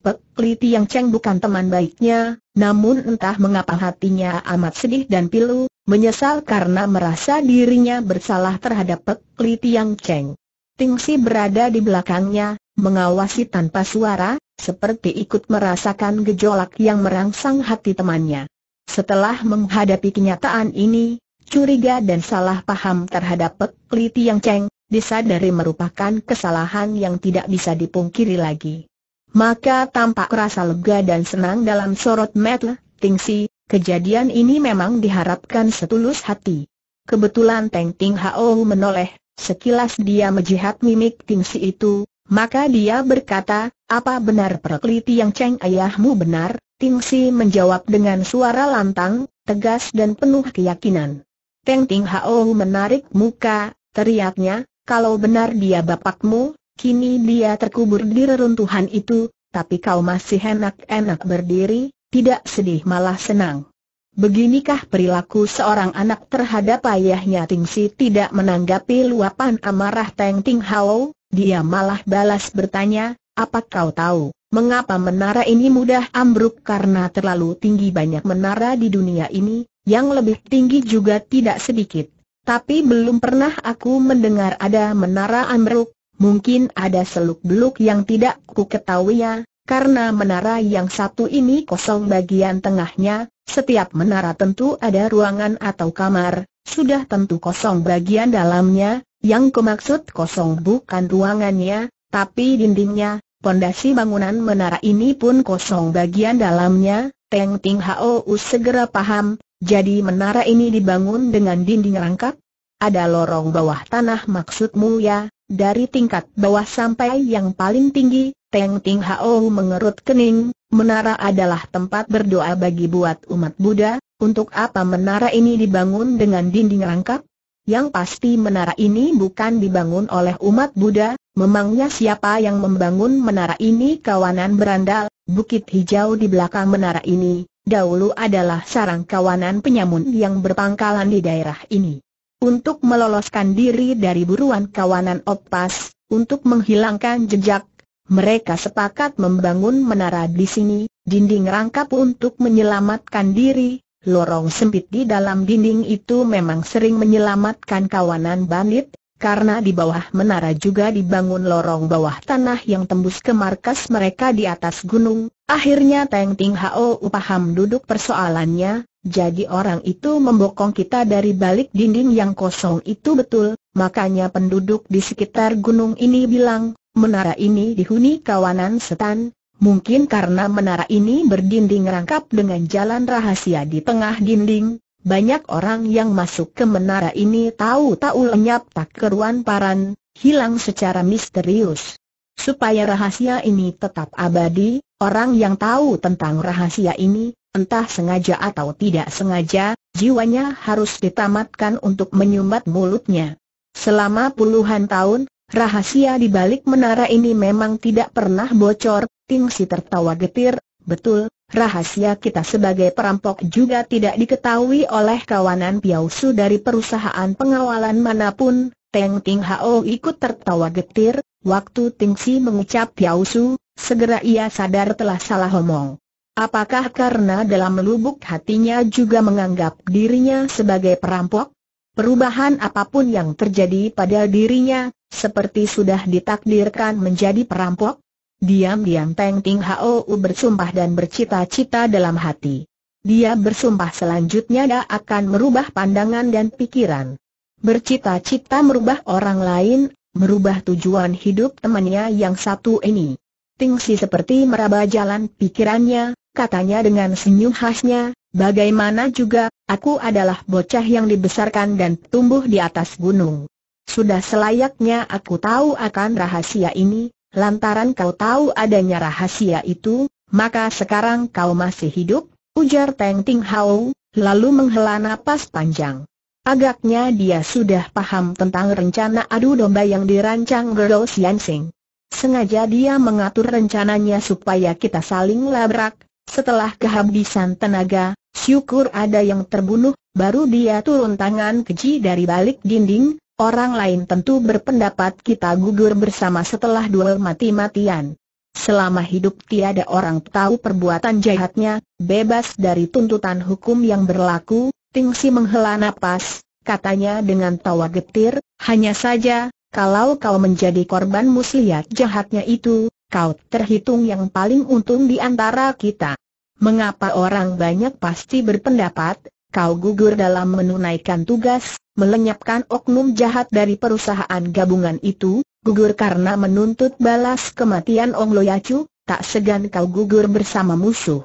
Pek Li Tiang Cheng bukan teman baiknya, namun entah mengapa hatinya amat sedih dan pilu, menyesal karena merasa dirinya bersalah terhadap Pek Li Tiang Cheng. Tingsi berada di belakangnya, mengawasi tanpa suara, seperti ikut merasakan gejolak yang merangsang hati temannya. Setelah menghadapi kenyataan ini, curiga dan salah paham terhadap Pek Li Tiang Cheng, disadari merupakan kesalahan yang tidak bisa dipungkiri lagi maka tampak rasa lega dan senang dalam sorot mata Si, kejadian ini memang diharapkan setulus hati. Kebetulan Teng Ting Hao menoleh, sekilas dia mejihat mimik Si itu, maka dia berkata, apa benar perkeliti yang Ceng ayahmu benar? Si menjawab dengan suara lantang, tegas dan penuh keyakinan. Teng Ting Hao menarik muka, teriaknya, kalau benar dia bapakmu, Kini dia terkubur di reruntuhan itu, tapi kau masih enak-enak berdiri, tidak sedih malah senang. Beginikah perilaku seorang anak terhadap ayahnya Ting Si tidak menanggapi luapan amarah Teng Ting Hao, dia malah balas bertanya, apa kau tahu, mengapa menara ini mudah ambruk karena terlalu tinggi banyak menara di dunia ini, yang lebih tinggi juga tidak sedikit. Tapi belum pernah aku mendengar ada menara ambruk, Mungkin ada seluk-beluk yang tidak ku ketahui ya, karena menara yang satu ini kosong bagian tengahnya, setiap menara tentu ada ruangan atau kamar, sudah tentu kosong bagian dalamnya, yang kumaksud kosong bukan ruangannya, tapi dindingnya, pondasi bangunan menara ini pun kosong bagian dalamnya, Teng Ting us segera paham, jadi menara ini dibangun dengan dinding rangkap? Ada lorong bawah tanah maksudmu ya, dari tingkat bawah sampai yang paling tinggi, Teng Ting Hao mengerut kening, menara adalah tempat berdoa bagi buat umat Buddha, untuk apa menara ini dibangun dengan dinding rangkap? Yang pasti menara ini bukan dibangun oleh umat Buddha, memangnya siapa yang membangun menara ini kawanan berandal, bukit hijau di belakang menara ini, dahulu adalah sarang kawanan penyamun yang berpangkalan di daerah ini untuk meloloskan diri dari buruan kawanan opas, untuk menghilangkan jejak, mereka sepakat membangun menara di sini, dinding rangkap untuk menyelamatkan diri, lorong sempit di dalam dinding itu memang sering menyelamatkan kawanan bandit, karena di bawah menara juga dibangun lorong bawah tanah yang tembus ke markas mereka di atas gunung. Akhirnya Teng Ting Hao paham duduk persoalannya, jadi orang itu membokong kita dari balik dinding yang kosong itu betul, makanya penduduk di sekitar gunung ini bilang, menara ini dihuni kawanan setan, mungkin karena menara ini berdinding rangkap dengan jalan rahasia di tengah dinding, banyak orang yang masuk ke menara ini tahu-tahu lenyap tak keruan paran, hilang secara misterius. Supaya rahasia ini tetap abadi, orang yang tahu tentang rahasia ini, entah sengaja atau tidak sengaja, jiwanya harus ditamatkan untuk menyumbat mulutnya. Selama puluhan tahun, rahasia di balik menara ini memang tidak pernah bocor, Tingsi tertawa getir, betul, Rahasia kita sebagai perampok juga tidak diketahui oleh kawanan Piausu dari perusahaan pengawalan manapun. Teng Ting Hao ikut tertawa getir, Waktu Tingsi mengucap Su, segera ia sadar telah salah omong. Apakah karena dalam lubuk hatinya juga menganggap dirinya sebagai perampok? Perubahan apapun yang terjadi pada dirinya, seperti sudah ditakdirkan menjadi perampok? Diam-diam Teng Ting Hou bersumpah dan bercita-cita dalam hati. Dia bersumpah selanjutnya dia akan merubah pandangan dan pikiran. Bercita-cita merubah orang lain merubah tujuan hidup temannya yang satu ini. Tingsi seperti meraba jalan pikirannya, katanya dengan senyum khasnya, bagaimana juga, aku adalah bocah yang dibesarkan dan tumbuh di atas gunung. Sudah selayaknya aku tahu akan rahasia ini, lantaran kau tahu adanya rahasia itu, maka sekarang kau masih hidup, ujar Teng Ting Hao, lalu menghela napas panjang. Agaknya dia sudah paham tentang rencana adu domba yang dirancang Gerdo Siansing. Sengaja dia mengatur rencananya supaya kita saling labrak, setelah kehabisan tenaga, syukur ada yang terbunuh, baru dia turun tangan keji dari balik dinding, orang lain tentu berpendapat kita gugur bersama setelah duel mati-matian. Selama hidup tiada orang tahu perbuatan jahatnya, bebas dari tuntutan hukum yang berlaku, Ting Si menghela napas, katanya dengan tawa getir, hanya saja, kalau kau menjadi korban muslihat jahatnya itu, kau terhitung yang paling untung di antara kita. Mengapa orang banyak pasti berpendapat, kau gugur dalam menunaikan tugas, melenyapkan oknum jahat dari perusahaan gabungan itu, gugur karena menuntut balas kematian Ong Loyacu, tak segan kau gugur bersama musuh.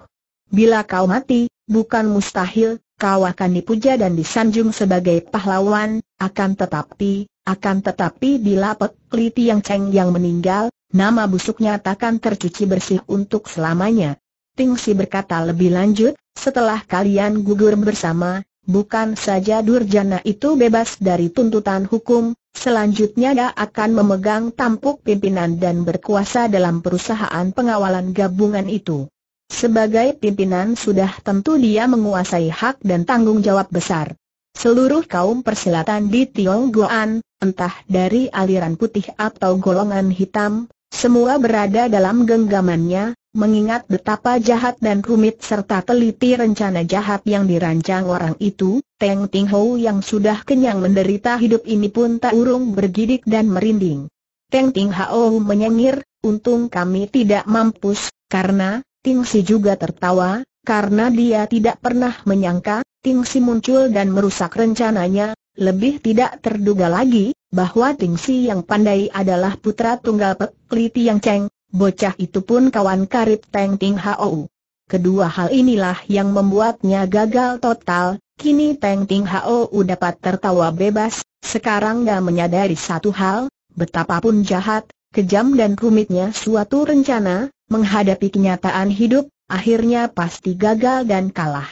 Bila kau mati, Bukan mustahil, kau akan dipuja dan disanjung sebagai pahlawan, akan tetapi, akan tetapi di lapet Li yang Cheng yang meninggal, nama busuknya takkan tercuci bersih untuk selamanya. Ting Si berkata lebih lanjut, setelah kalian gugur bersama, bukan saja Durjana itu bebas dari tuntutan hukum, selanjutnya dia akan memegang tampuk pimpinan dan berkuasa dalam perusahaan pengawalan gabungan itu. Sebagai pimpinan sudah tentu dia menguasai hak dan tanggung jawab besar. Seluruh kaum persilatan di Tionggoan, entah dari aliran putih atau golongan hitam, semua berada dalam genggamannya, mengingat betapa jahat dan rumit serta teliti rencana jahat yang dirancang orang itu, Teng Ting Hou yang sudah kenyang menderita hidup ini pun tak urung bergidik dan merinding. Teng Ting Hou menyengir, untung kami tidak mampus, karena, Tingsi juga tertawa, karena dia tidak pernah menyangka, Tingsi muncul dan merusak rencananya, lebih tidak terduga lagi, bahwa Tingsi yang pandai adalah putra tunggal Pek Li Tiang Cheng, bocah itu pun kawan karib Teng Ting Hou. Kedua hal inilah yang membuatnya gagal total, kini Teng Ting Hou dapat tertawa bebas, sekarang gak menyadari satu hal, betapapun jahat, kejam dan rumitnya suatu rencana, menghadapi kenyataan hidup, akhirnya pasti gagal dan kalah.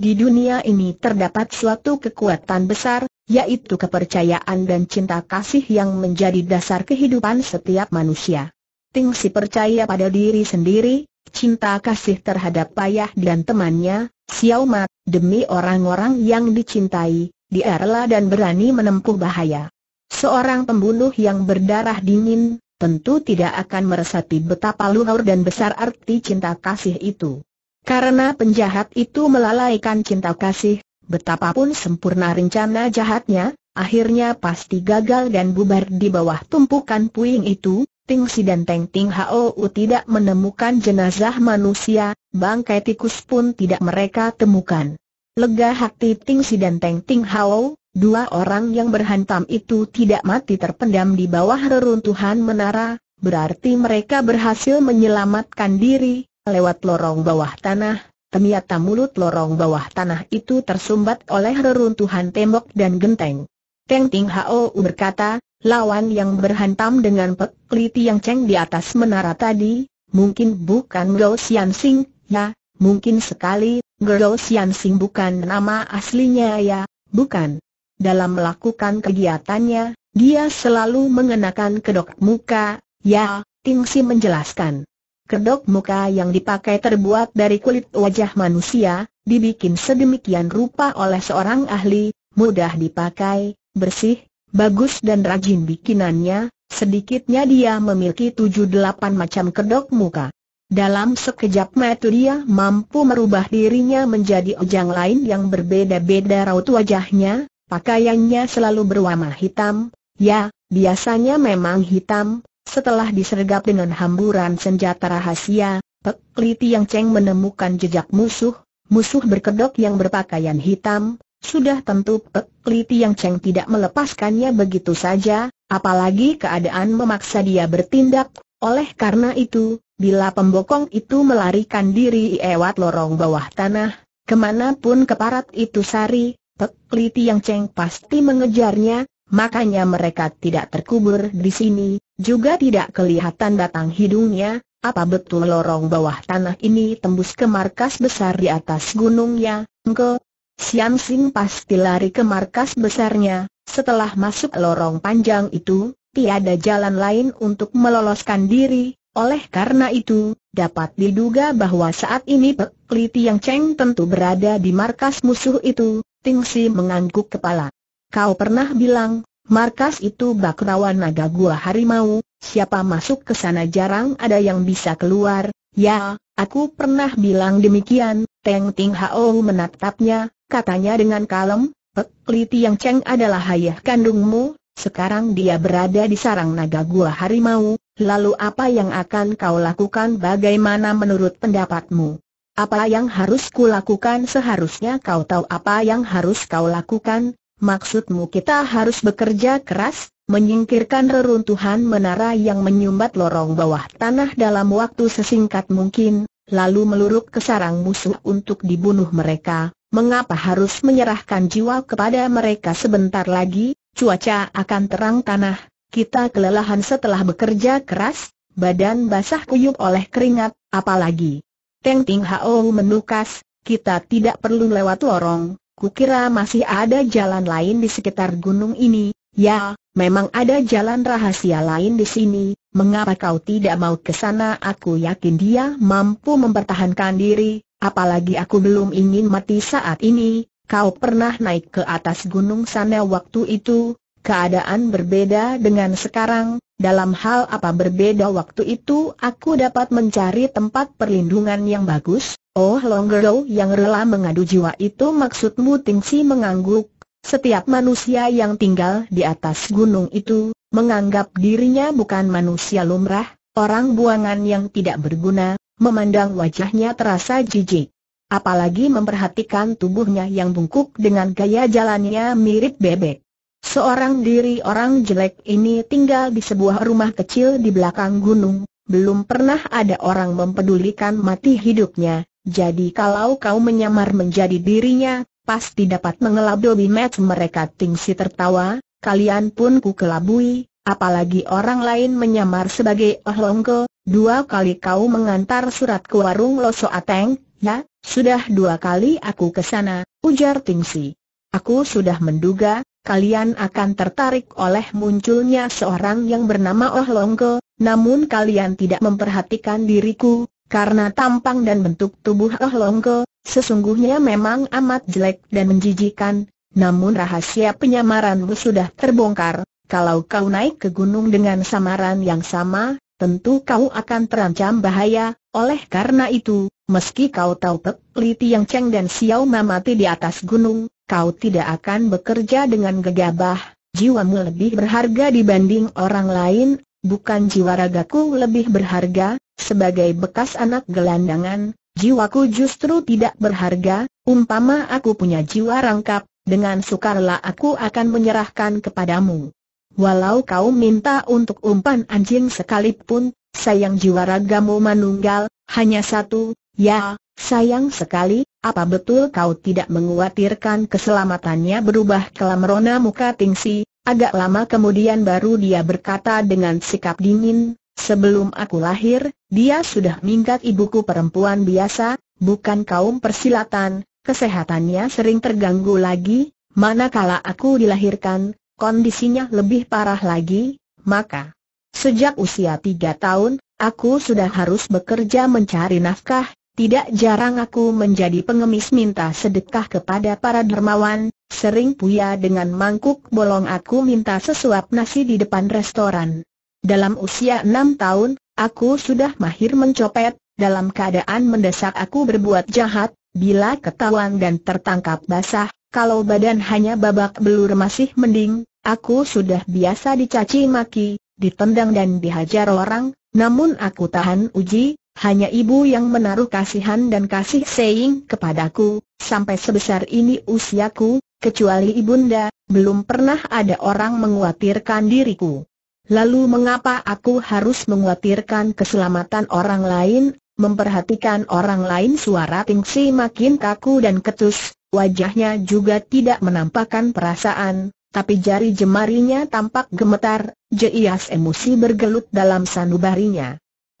Di dunia ini terdapat suatu kekuatan besar, yaitu kepercayaan dan cinta kasih yang menjadi dasar kehidupan setiap manusia. Tingsi percaya pada diri sendiri, cinta kasih terhadap payah dan temannya, Xiao ma demi orang-orang yang dicintai, dia rela dan berani menempuh bahaya. Seorang pembunuh yang berdarah dingin, tentu tidak akan meresapi betapa luhur dan besar arti cinta kasih itu. Karena penjahat itu melalaikan cinta kasih, betapapun sempurna rencana jahatnya, akhirnya pasti gagal dan bubar di bawah tumpukan puing itu, Ting Si dan Teng Ting Hou tidak menemukan jenazah manusia, bangkai tikus pun tidak mereka temukan. Lega hati Ting Si dan Teng Ting Hou, Dua orang yang berhantam itu tidak mati terpendam di bawah reruntuhan menara, berarti mereka berhasil menyelamatkan diri, lewat lorong bawah tanah, ternyata mulut lorong bawah tanah itu tersumbat oleh reruntuhan tembok dan genteng. Teng Ting Hao berkata, lawan yang berhantam dengan pekliti yang ceng di atas menara tadi, mungkin bukan Gao Xian Xing, ya, mungkin sekali, Gao Xian Xing bukan nama aslinya ya, bukan dalam melakukan kegiatannya, dia selalu mengenakan kedok muka, ya, Tingsi menjelaskan. Kedok muka yang dipakai terbuat dari kulit wajah manusia, dibikin sedemikian rupa oleh seorang ahli, mudah dipakai, bersih, bagus dan rajin bikinannya, sedikitnya dia memiliki 7-8 macam kedok muka. Dalam sekejap mata dia mampu merubah dirinya menjadi ojang lain yang berbeda-beda raut wajahnya, Pakaiannya selalu berwarna hitam, ya, biasanya memang hitam, setelah disergap dengan hamburan senjata rahasia, Pek Li Tiang Cheng menemukan jejak musuh, musuh berkedok yang berpakaian hitam, sudah tentu Pek Li Tiang Cheng tidak melepaskannya begitu saja, apalagi keadaan memaksa dia bertindak, oleh karena itu, bila pembokong itu melarikan diri lewat lorong bawah tanah, kemanapun keparat itu sari, Pek Li Tiang Cheng pasti mengejarnya, makanya mereka tidak terkubur di sini, juga tidak kelihatan datang hidungnya, apa betul lorong bawah tanah ini tembus ke markas besar di atas gunungnya, engke? Siam Sing pasti lari ke markas besarnya, setelah masuk lorong panjang itu, tiada jalan lain untuk meloloskan diri, oleh karena itu, dapat diduga bahwa saat ini Pek Li Tiang Cheng tentu berada di markas musuh itu, Si mengangguk kepala. Kau pernah bilang, markas itu bak rawan naga gua harimau, siapa masuk ke sana jarang ada yang bisa keluar, ya, aku pernah bilang demikian, Teng Ting Hao menatapnya, katanya dengan kalem, Pek Li Tiang Cheng adalah ayah kandungmu, sekarang dia berada di sarang naga gua harimau, lalu apa yang akan kau lakukan bagaimana menurut pendapatmu? Apa yang harus kulakukan seharusnya kau tahu apa yang harus kau lakukan, maksudmu kita harus bekerja keras, menyingkirkan reruntuhan menara yang menyumbat lorong bawah tanah dalam waktu sesingkat mungkin, lalu meluruk ke sarang musuh untuk dibunuh mereka, mengapa harus menyerahkan jiwa kepada mereka sebentar lagi, cuaca akan terang tanah, kita kelelahan setelah bekerja keras, badan basah kuyup oleh keringat, apalagi Teng Ting Hao menukas, kita tidak perlu lewat lorong, kukira masih ada jalan lain di sekitar gunung ini, ya, memang ada jalan rahasia lain di sini, mengapa kau tidak mau ke sana? Aku yakin dia mampu mempertahankan diri, apalagi aku belum ingin mati saat ini, Kau pernah naik ke atas gunung sana waktu itu, keadaan berbeda dengan sekarang, dalam hal apa berbeda waktu itu aku dapat mencari tempat perlindungan yang bagus? Oh Longgero yang rela mengadu jiwa itu maksudmu Tingsi mengangguk. Setiap manusia yang tinggal di atas gunung itu, menganggap dirinya bukan manusia lumrah, orang buangan yang tidak berguna, memandang wajahnya terasa jijik. Apalagi memperhatikan tubuhnya yang bungkuk dengan gaya jalannya mirip bebek. Seorang diri orang jelek ini tinggal di sebuah rumah kecil di belakang gunung, belum pernah ada orang mempedulikan mati hidupnya, jadi kalau kau menyamar menjadi dirinya, pasti dapat mengelabui match mereka Tingsi tertawa, kalian pun ku kelabui, apalagi orang lain menyamar sebagai Oh Longko, dua kali kau mengantar surat ke warung Loso Ateng, ya, sudah dua kali aku ke sana, ujar Tingsi. Aku sudah menduga, kalian akan tertarik oleh munculnya seorang yang bernama Oh Longko, namun kalian tidak memperhatikan diriku, karena tampang dan bentuk tubuh Oh Longko, sesungguhnya memang amat jelek dan menjijikan, namun rahasia penyamaranmu sudah terbongkar, kalau kau naik ke gunung dengan samaran yang sama, tentu kau akan terancam bahaya, oleh karena itu, meski kau tahu Pek Liti yang Cheng dan Xiao mati di atas gunung, kau tidak akan bekerja dengan gegabah, jiwamu lebih berharga dibanding orang lain, bukan jiwa ragaku lebih berharga, sebagai bekas anak gelandangan, jiwaku justru tidak berharga, umpama aku punya jiwa rangkap, dengan sukarela aku akan menyerahkan kepadamu. Walau kau minta untuk umpan anjing sekalipun, sayang jiwa ragamu manunggal, hanya satu, ya, sayang sekali, apa betul kau tidak menguatirkan keselamatannya berubah kelam rona muka tingsi? Agak lama kemudian baru dia berkata dengan sikap dingin, sebelum aku lahir, dia sudah minggat ibuku perempuan biasa, bukan kaum persilatan, kesehatannya sering terganggu lagi, manakala aku dilahirkan, kondisinya lebih parah lagi, maka sejak usia tiga tahun, aku sudah harus bekerja mencari nafkah, tidak jarang aku menjadi pengemis minta sedekah kepada para dermawan, sering puya dengan mangkuk bolong aku minta sesuap nasi di depan restoran. Dalam usia enam tahun, aku sudah mahir mencopet, dalam keadaan mendesak aku berbuat jahat, bila ketahuan dan tertangkap basah, kalau badan hanya babak belur masih mending, aku sudah biasa dicaci maki, ditendang dan dihajar orang, namun aku tahan uji, hanya ibu yang menaruh kasihan dan kasih sayang kepadaku, sampai sebesar ini usiaku, kecuali ibunda, belum pernah ada orang menguatirkan diriku. Lalu mengapa aku harus menguatirkan keselamatan orang lain, memperhatikan orang lain suara Tingsi makin kaku dan ketus, wajahnya juga tidak menampakkan perasaan, tapi jari jemarinya tampak gemetar, jeias emosi bergelut dalam sanubarinya.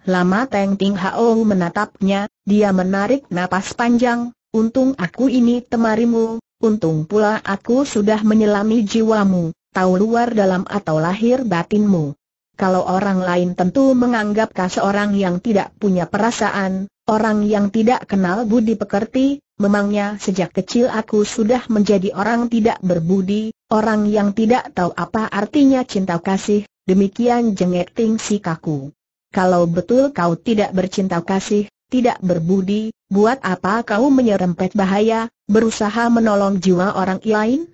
Lama Teng Ting Hao menatapnya, dia menarik napas panjang, untung aku ini temarimu, untung pula aku sudah menyelami jiwamu, tahu luar dalam atau lahir batinmu. Kalau orang lain tentu menganggap seorang yang tidak punya perasaan, orang yang tidak kenal budi pekerti, memangnya sejak kecil aku sudah menjadi orang tidak berbudi, orang yang tidak tahu apa artinya cinta kasih, demikian jengek ting kaku. Kalau betul kau tidak bercinta kasih, tidak berbudi, buat apa kau menyerempet bahaya, berusaha menolong jiwa orang lain?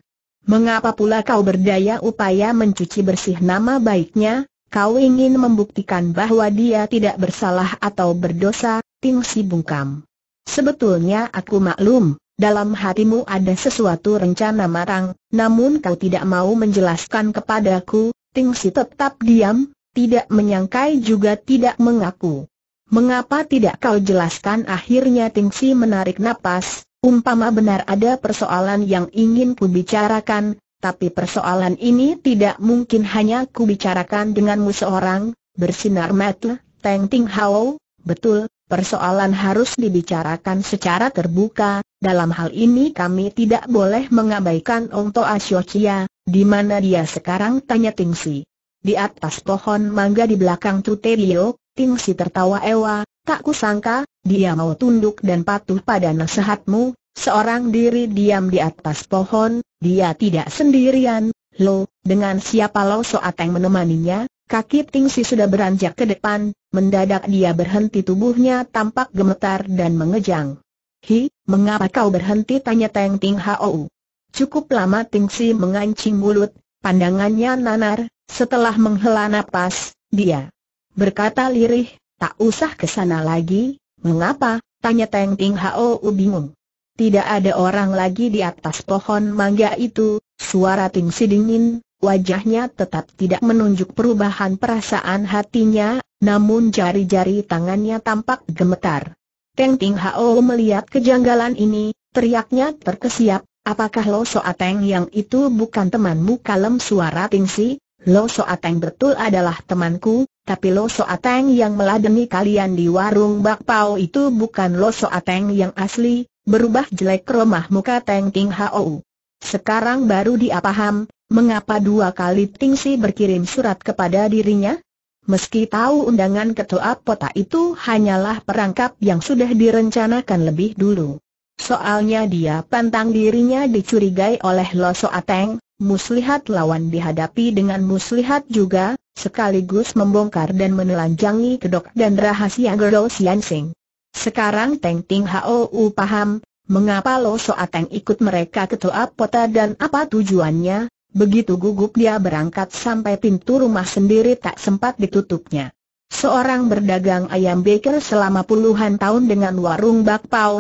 Mengapa pula kau berdaya upaya mencuci bersih nama baiknya? Kau ingin membuktikan bahwa dia tidak bersalah atau berdosa, Ting Si bungkam. Sebetulnya aku maklum, dalam hatimu ada sesuatu rencana marang, namun kau tidak mau menjelaskan kepadaku, Ting Si tetap diam, tidak menyangkai juga tidak mengaku. Mengapa tidak kau jelaskan akhirnya Tingsi menarik napas, umpama benar ada persoalan yang ingin kubicarakan, tapi persoalan ini tidak mungkin hanya kubicarakan denganmu seorang, bersinar mata, Teng Ting Hao, betul, persoalan harus dibicarakan secara terbuka, dalam hal ini kami tidak boleh mengabaikan Ong Toa Xiao Chia, di mana dia sekarang tanya Tingsi. Di atas pohon mangga di belakang Tutebio, Ting Si tertawa ewa, tak kusangka, dia mau tunduk dan patuh pada nasihatmu, seorang diri diam di atas pohon, dia tidak sendirian, lo, dengan siapa lo soateng menemaninya, kaki Ting Si sudah beranjak ke depan, mendadak dia berhenti tubuhnya tampak gemetar dan mengejang. Hi, mengapa kau berhenti tanya Teng Ting Hou. Cukup lama Ting Si mengancing mulut, Pandangannya nanar, setelah menghela nafas, dia berkata lirih, tak usah kesana lagi, mengapa? Tanya Teng Ting Hao bingung. Tidak ada orang lagi di atas pohon mangga itu, suara Ting Si dingin, wajahnya tetap tidak menunjuk perubahan perasaan hatinya, namun jari-jari tangannya tampak gemetar. Teng Ting Hao melihat kejanggalan ini, teriaknya terkesiap, Apakah Lo ateng yang itu bukan temanmu kalem suara tingsi? Lo ateng betul adalah temanku, tapi Lo ateng yang meladeni kalian di warung bakpao itu bukan Lo ateng yang asli, berubah jelek remah muka Teng Ting Hou. Sekarang baru dia paham, mengapa dua kali Tingsi berkirim surat kepada dirinya? Meski tahu undangan ketua pota itu hanyalah perangkap yang sudah direncanakan lebih dulu. Soalnya dia pantang dirinya dicurigai oleh Lo Ateng muslihat lawan dihadapi dengan muslihat juga, sekaligus membongkar dan menelanjangi kedok dan rahasia Gerdo Sian Sing. Sekarang Teng Ting Hou paham, mengapa Lo Ateng ikut mereka ke Toa Pota dan apa tujuannya, begitu gugup dia berangkat sampai pintu rumah sendiri tak sempat ditutupnya. Seorang berdagang ayam beker selama puluhan tahun dengan warung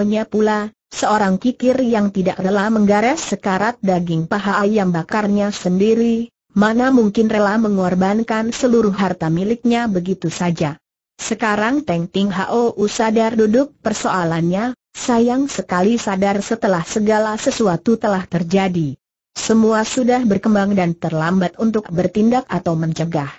nya pula, seorang kikir yang tidak rela menggares sekarat daging paha ayam bakarnya sendiri, mana mungkin rela mengorbankan seluruh harta miliknya begitu saja. Sekarang Teng Ting Hao sadar duduk persoalannya, sayang sekali sadar setelah segala sesuatu telah terjadi. Semua sudah berkembang dan terlambat untuk bertindak atau mencegah.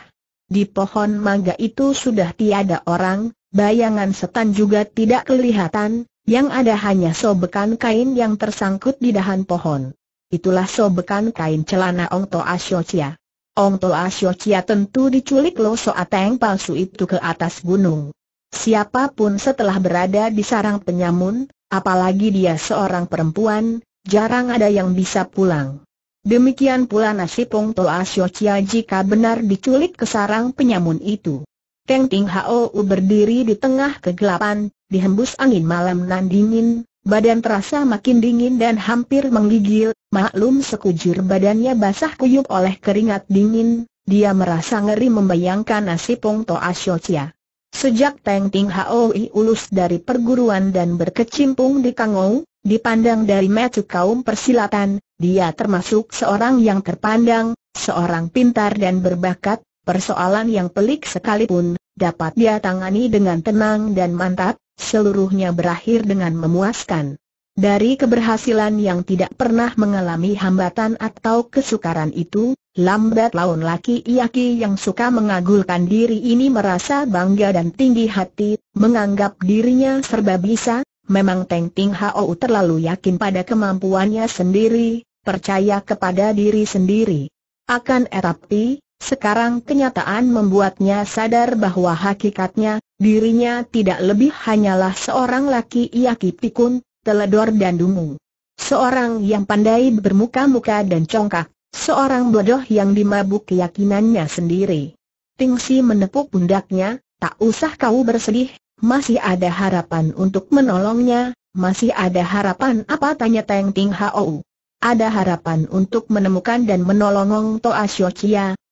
Di pohon mangga itu sudah tiada orang, bayangan setan juga tidak kelihatan, yang ada hanya sobekan kain yang tersangkut di dahan pohon. Itulah sobekan kain celana Ong Toa Chia. Ong Toa Chia tentu diculik Lo Soateng palsu itu ke atas gunung. Siapapun setelah berada di sarang penyamun, apalagi dia seorang perempuan, jarang ada yang bisa pulang. Demikian pula nasib Ong Toa Chia jika benar diculik ke sarang penyamun itu. Teng Ting Hou berdiri di tengah kegelapan, dihembus angin malam nan dingin, badan terasa makin dingin dan hampir menggigil, maklum sekujur badannya basah kuyup oleh keringat dingin, dia merasa ngeri membayangkan nasib Pong Toa Siocia. Sejak Teng Ting Hou ulus dari perguruan dan berkecimpung di Kangou, dipandang dari metu kaum persilatan, dia termasuk seorang yang terpandang, seorang pintar dan berbakat, Persoalan yang pelik sekalipun, dapat dia tangani dengan tenang dan mantap, seluruhnya berakhir dengan memuaskan. Dari keberhasilan yang tidak pernah mengalami hambatan atau kesukaran itu, lambat laun laki-laki yang suka mengagulkan diri ini merasa bangga dan tinggi hati, menganggap dirinya serba bisa, memang Teng Ting Hao terlalu yakin pada kemampuannya sendiri, percaya kepada diri sendiri. Akan erapi, sekarang kenyataan membuatnya sadar bahwa hakikatnya, dirinya tidak lebih hanyalah seorang laki yaki pikun, teledor dan dungu. Seorang yang pandai bermuka-muka dan congkak, seorang bodoh yang dimabuk keyakinannya sendiri. Tingsi menepuk pundaknya, tak usah kau bersedih, masih ada harapan untuk menolongnya, masih ada harapan apa tanya Teng Ting Hao. Ada harapan untuk menemukan dan menolong Ong Toa Xiao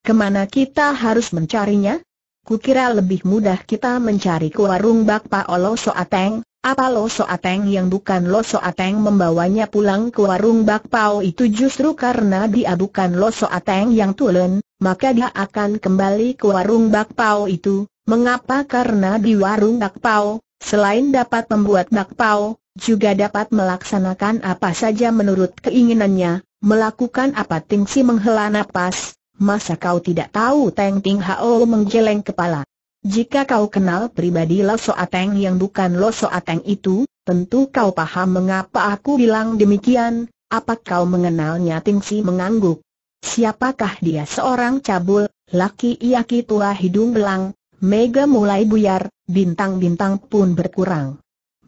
Kemana kita harus mencarinya? Kukira lebih mudah kita mencari ke warung Bakpa Olo ateng. apa Lo ateng yang bukan Lo ateng membawanya pulang ke warung Bakpao itu justru karena dia bukan Lo Ateng yang tulen, maka dia akan kembali ke warung Bakpao itu. Mengapa? Karena di warung Bakpao, selain dapat membuat Bakpao, juga dapat melaksanakan apa saja menurut keinginannya, melakukan apa tingsi menghela napas, Masa kau tidak tahu Teng Ting Hao menggeleng kepala? Jika kau kenal pribadi Lo Soateng yang bukan Lo Soateng itu, tentu kau paham mengapa aku bilang demikian, apa kau mengenalnya Ting Si mengangguk. Siapakah dia seorang cabul, laki iaki tua hidung belang, mega mulai buyar, bintang-bintang pun berkurang.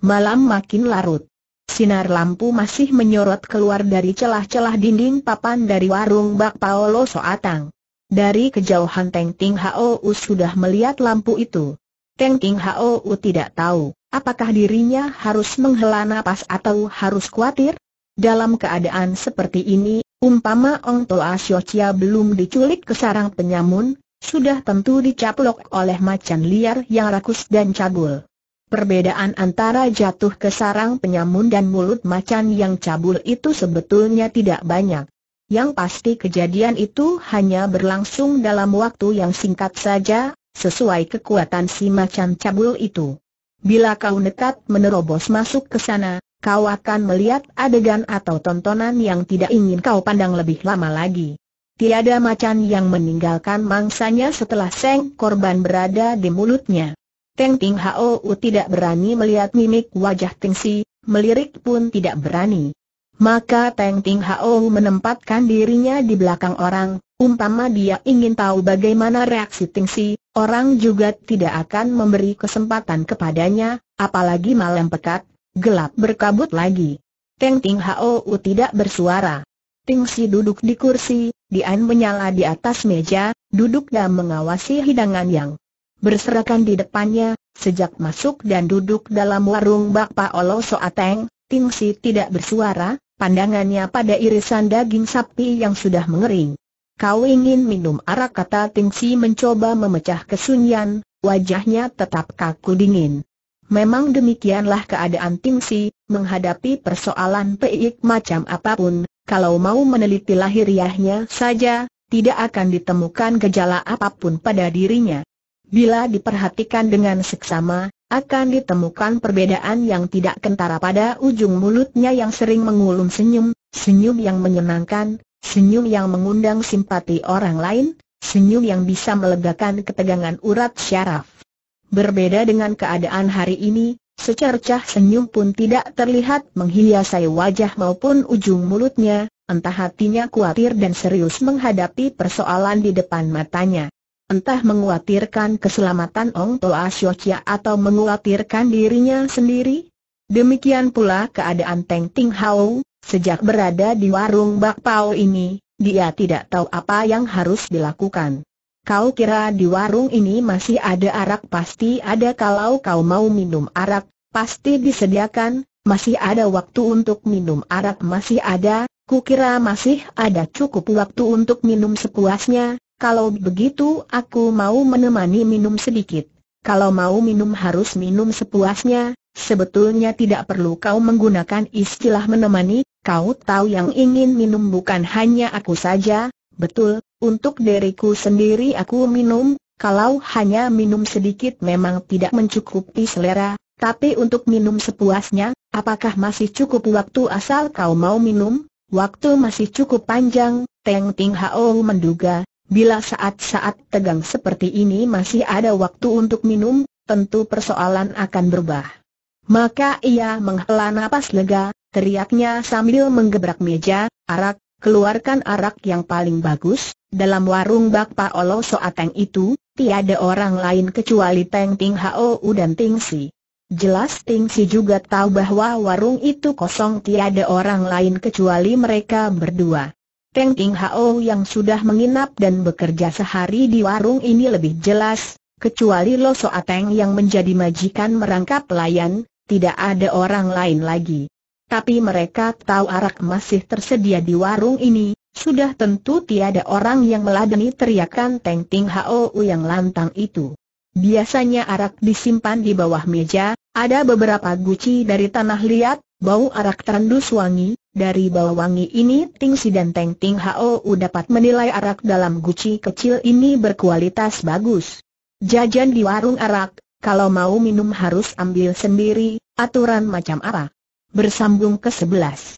Malam makin larut. Sinar lampu masih menyorot keluar dari celah-celah dinding papan dari warung bak Paolo Soatang. Dari kejauhan Teng Ting Hou sudah melihat lampu itu. Teng Ting Hou tidak tahu apakah dirinya harus menghela nafas atau harus khawatir. Dalam keadaan seperti ini, umpama Ong Toa Siocia belum diculik ke sarang penyamun, sudah tentu dicaplok oleh macan liar yang rakus dan cabul. Perbedaan antara jatuh ke sarang penyamun dan mulut macan yang cabul itu sebetulnya tidak banyak. Yang pasti kejadian itu hanya berlangsung dalam waktu yang singkat saja, sesuai kekuatan si macan cabul itu. Bila kau nekat menerobos masuk ke sana, kau akan melihat adegan atau tontonan yang tidak ingin kau pandang lebih lama lagi. Tiada macan yang meninggalkan mangsanya setelah seng korban berada di mulutnya. Teng Ting U tidak berani melihat mimik wajah Teng Si, melirik pun tidak berani. Maka Teng Ting U menempatkan dirinya di belakang orang, umpama dia ingin tahu bagaimana reaksi Teng Si, orang juga tidak akan memberi kesempatan kepadanya, apalagi malam pekat, gelap berkabut lagi. Teng Ting U tidak bersuara. Teng Si duduk di kursi, Dian menyala di atas meja, duduk dan mengawasi hidangan yang berserakan di depannya, sejak masuk dan duduk dalam warung bakpa Olo Soateng, Ting Si tidak bersuara, pandangannya pada irisan daging sapi yang sudah mengering. Kau ingin minum arak kata Ting Si mencoba memecah kesunyian, wajahnya tetap kaku dingin. Memang demikianlah keadaan Ting Si, menghadapi persoalan peik macam apapun, kalau mau meneliti lahiriahnya saja, tidak akan ditemukan gejala apapun pada dirinya. Bila diperhatikan dengan seksama, akan ditemukan perbedaan yang tidak kentara pada ujung mulutnya yang sering mengulum senyum, senyum yang menyenangkan, senyum yang mengundang simpati orang lain, senyum yang bisa melegakan ketegangan urat syaraf. Berbeda dengan keadaan hari ini, secercah senyum pun tidak terlihat menghiasai wajah maupun ujung mulutnya, entah hatinya khawatir dan serius menghadapi persoalan di depan matanya entah menguatirkan keselamatan Ong Toa Chia atau menguatirkan dirinya sendiri. Demikian pula keadaan Teng Ting Hao, sejak berada di warung bakpao ini, dia tidak tahu apa yang harus dilakukan. Kau kira di warung ini masih ada arak pasti ada kalau kau mau minum arak, pasti disediakan, masih ada waktu untuk minum arak masih ada, kukira masih ada cukup waktu untuk minum sepuasnya, kalau begitu aku mau menemani minum sedikit. Kalau mau minum harus minum sepuasnya, sebetulnya tidak perlu kau menggunakan istilah menemani, kau tahu yang ingin minum bukan hanya aku saja, betul, untuk diriku sendiri aku minum, kalau hanya minum sedikit memang tidak mencukupi selera, tapi untuk minum sepuasnya, apakah masih cukup waktu asal kau mau minum? Waktu masih cukup panjang, Teng Ting Hao menduga, Bila saat-saat tegang seperti ini masih ada waktu untuk minum, tentu persoalan akan berubah. Maka ia menghela napas lega, teriaknya sambil menggebrak meja, arak, keluarkan arak yang paling bagus, dalam warung bak olo Soateng itu, tiada orang lain kecuali Teng Ting Hou dan Ting Si. Jelas Ting Si juga tahu bahwa warung itu kosong tiada orang lain kecuali mereka berdua. Teng Ting Hao yang sudah menginap dan bekerja sehari di warung ini lebih jelas, kecuali Lo Teng yang menjadi majikan merangkap pelayan, tidak ada orang lain lagi. Tapi mereka tahu arak masih tersedia di warung ini, sudah tentu tiada orang yang meladeni teriakan Teng Ting Hao yang lantang itu. Biasanya arak disimpan di bawah meja, ada beberapa guci dari tanah liat, Bau arak tandus wangi, dari bau wangi ini Ting Si dan Teng Ting Hou dapat menilai arak dalam guci kecil ini berkualitas bagus. Jajan di warung arak, kalau mau minum harus ambil sendiri, aturan macam arak. Bersambung ke sebelas.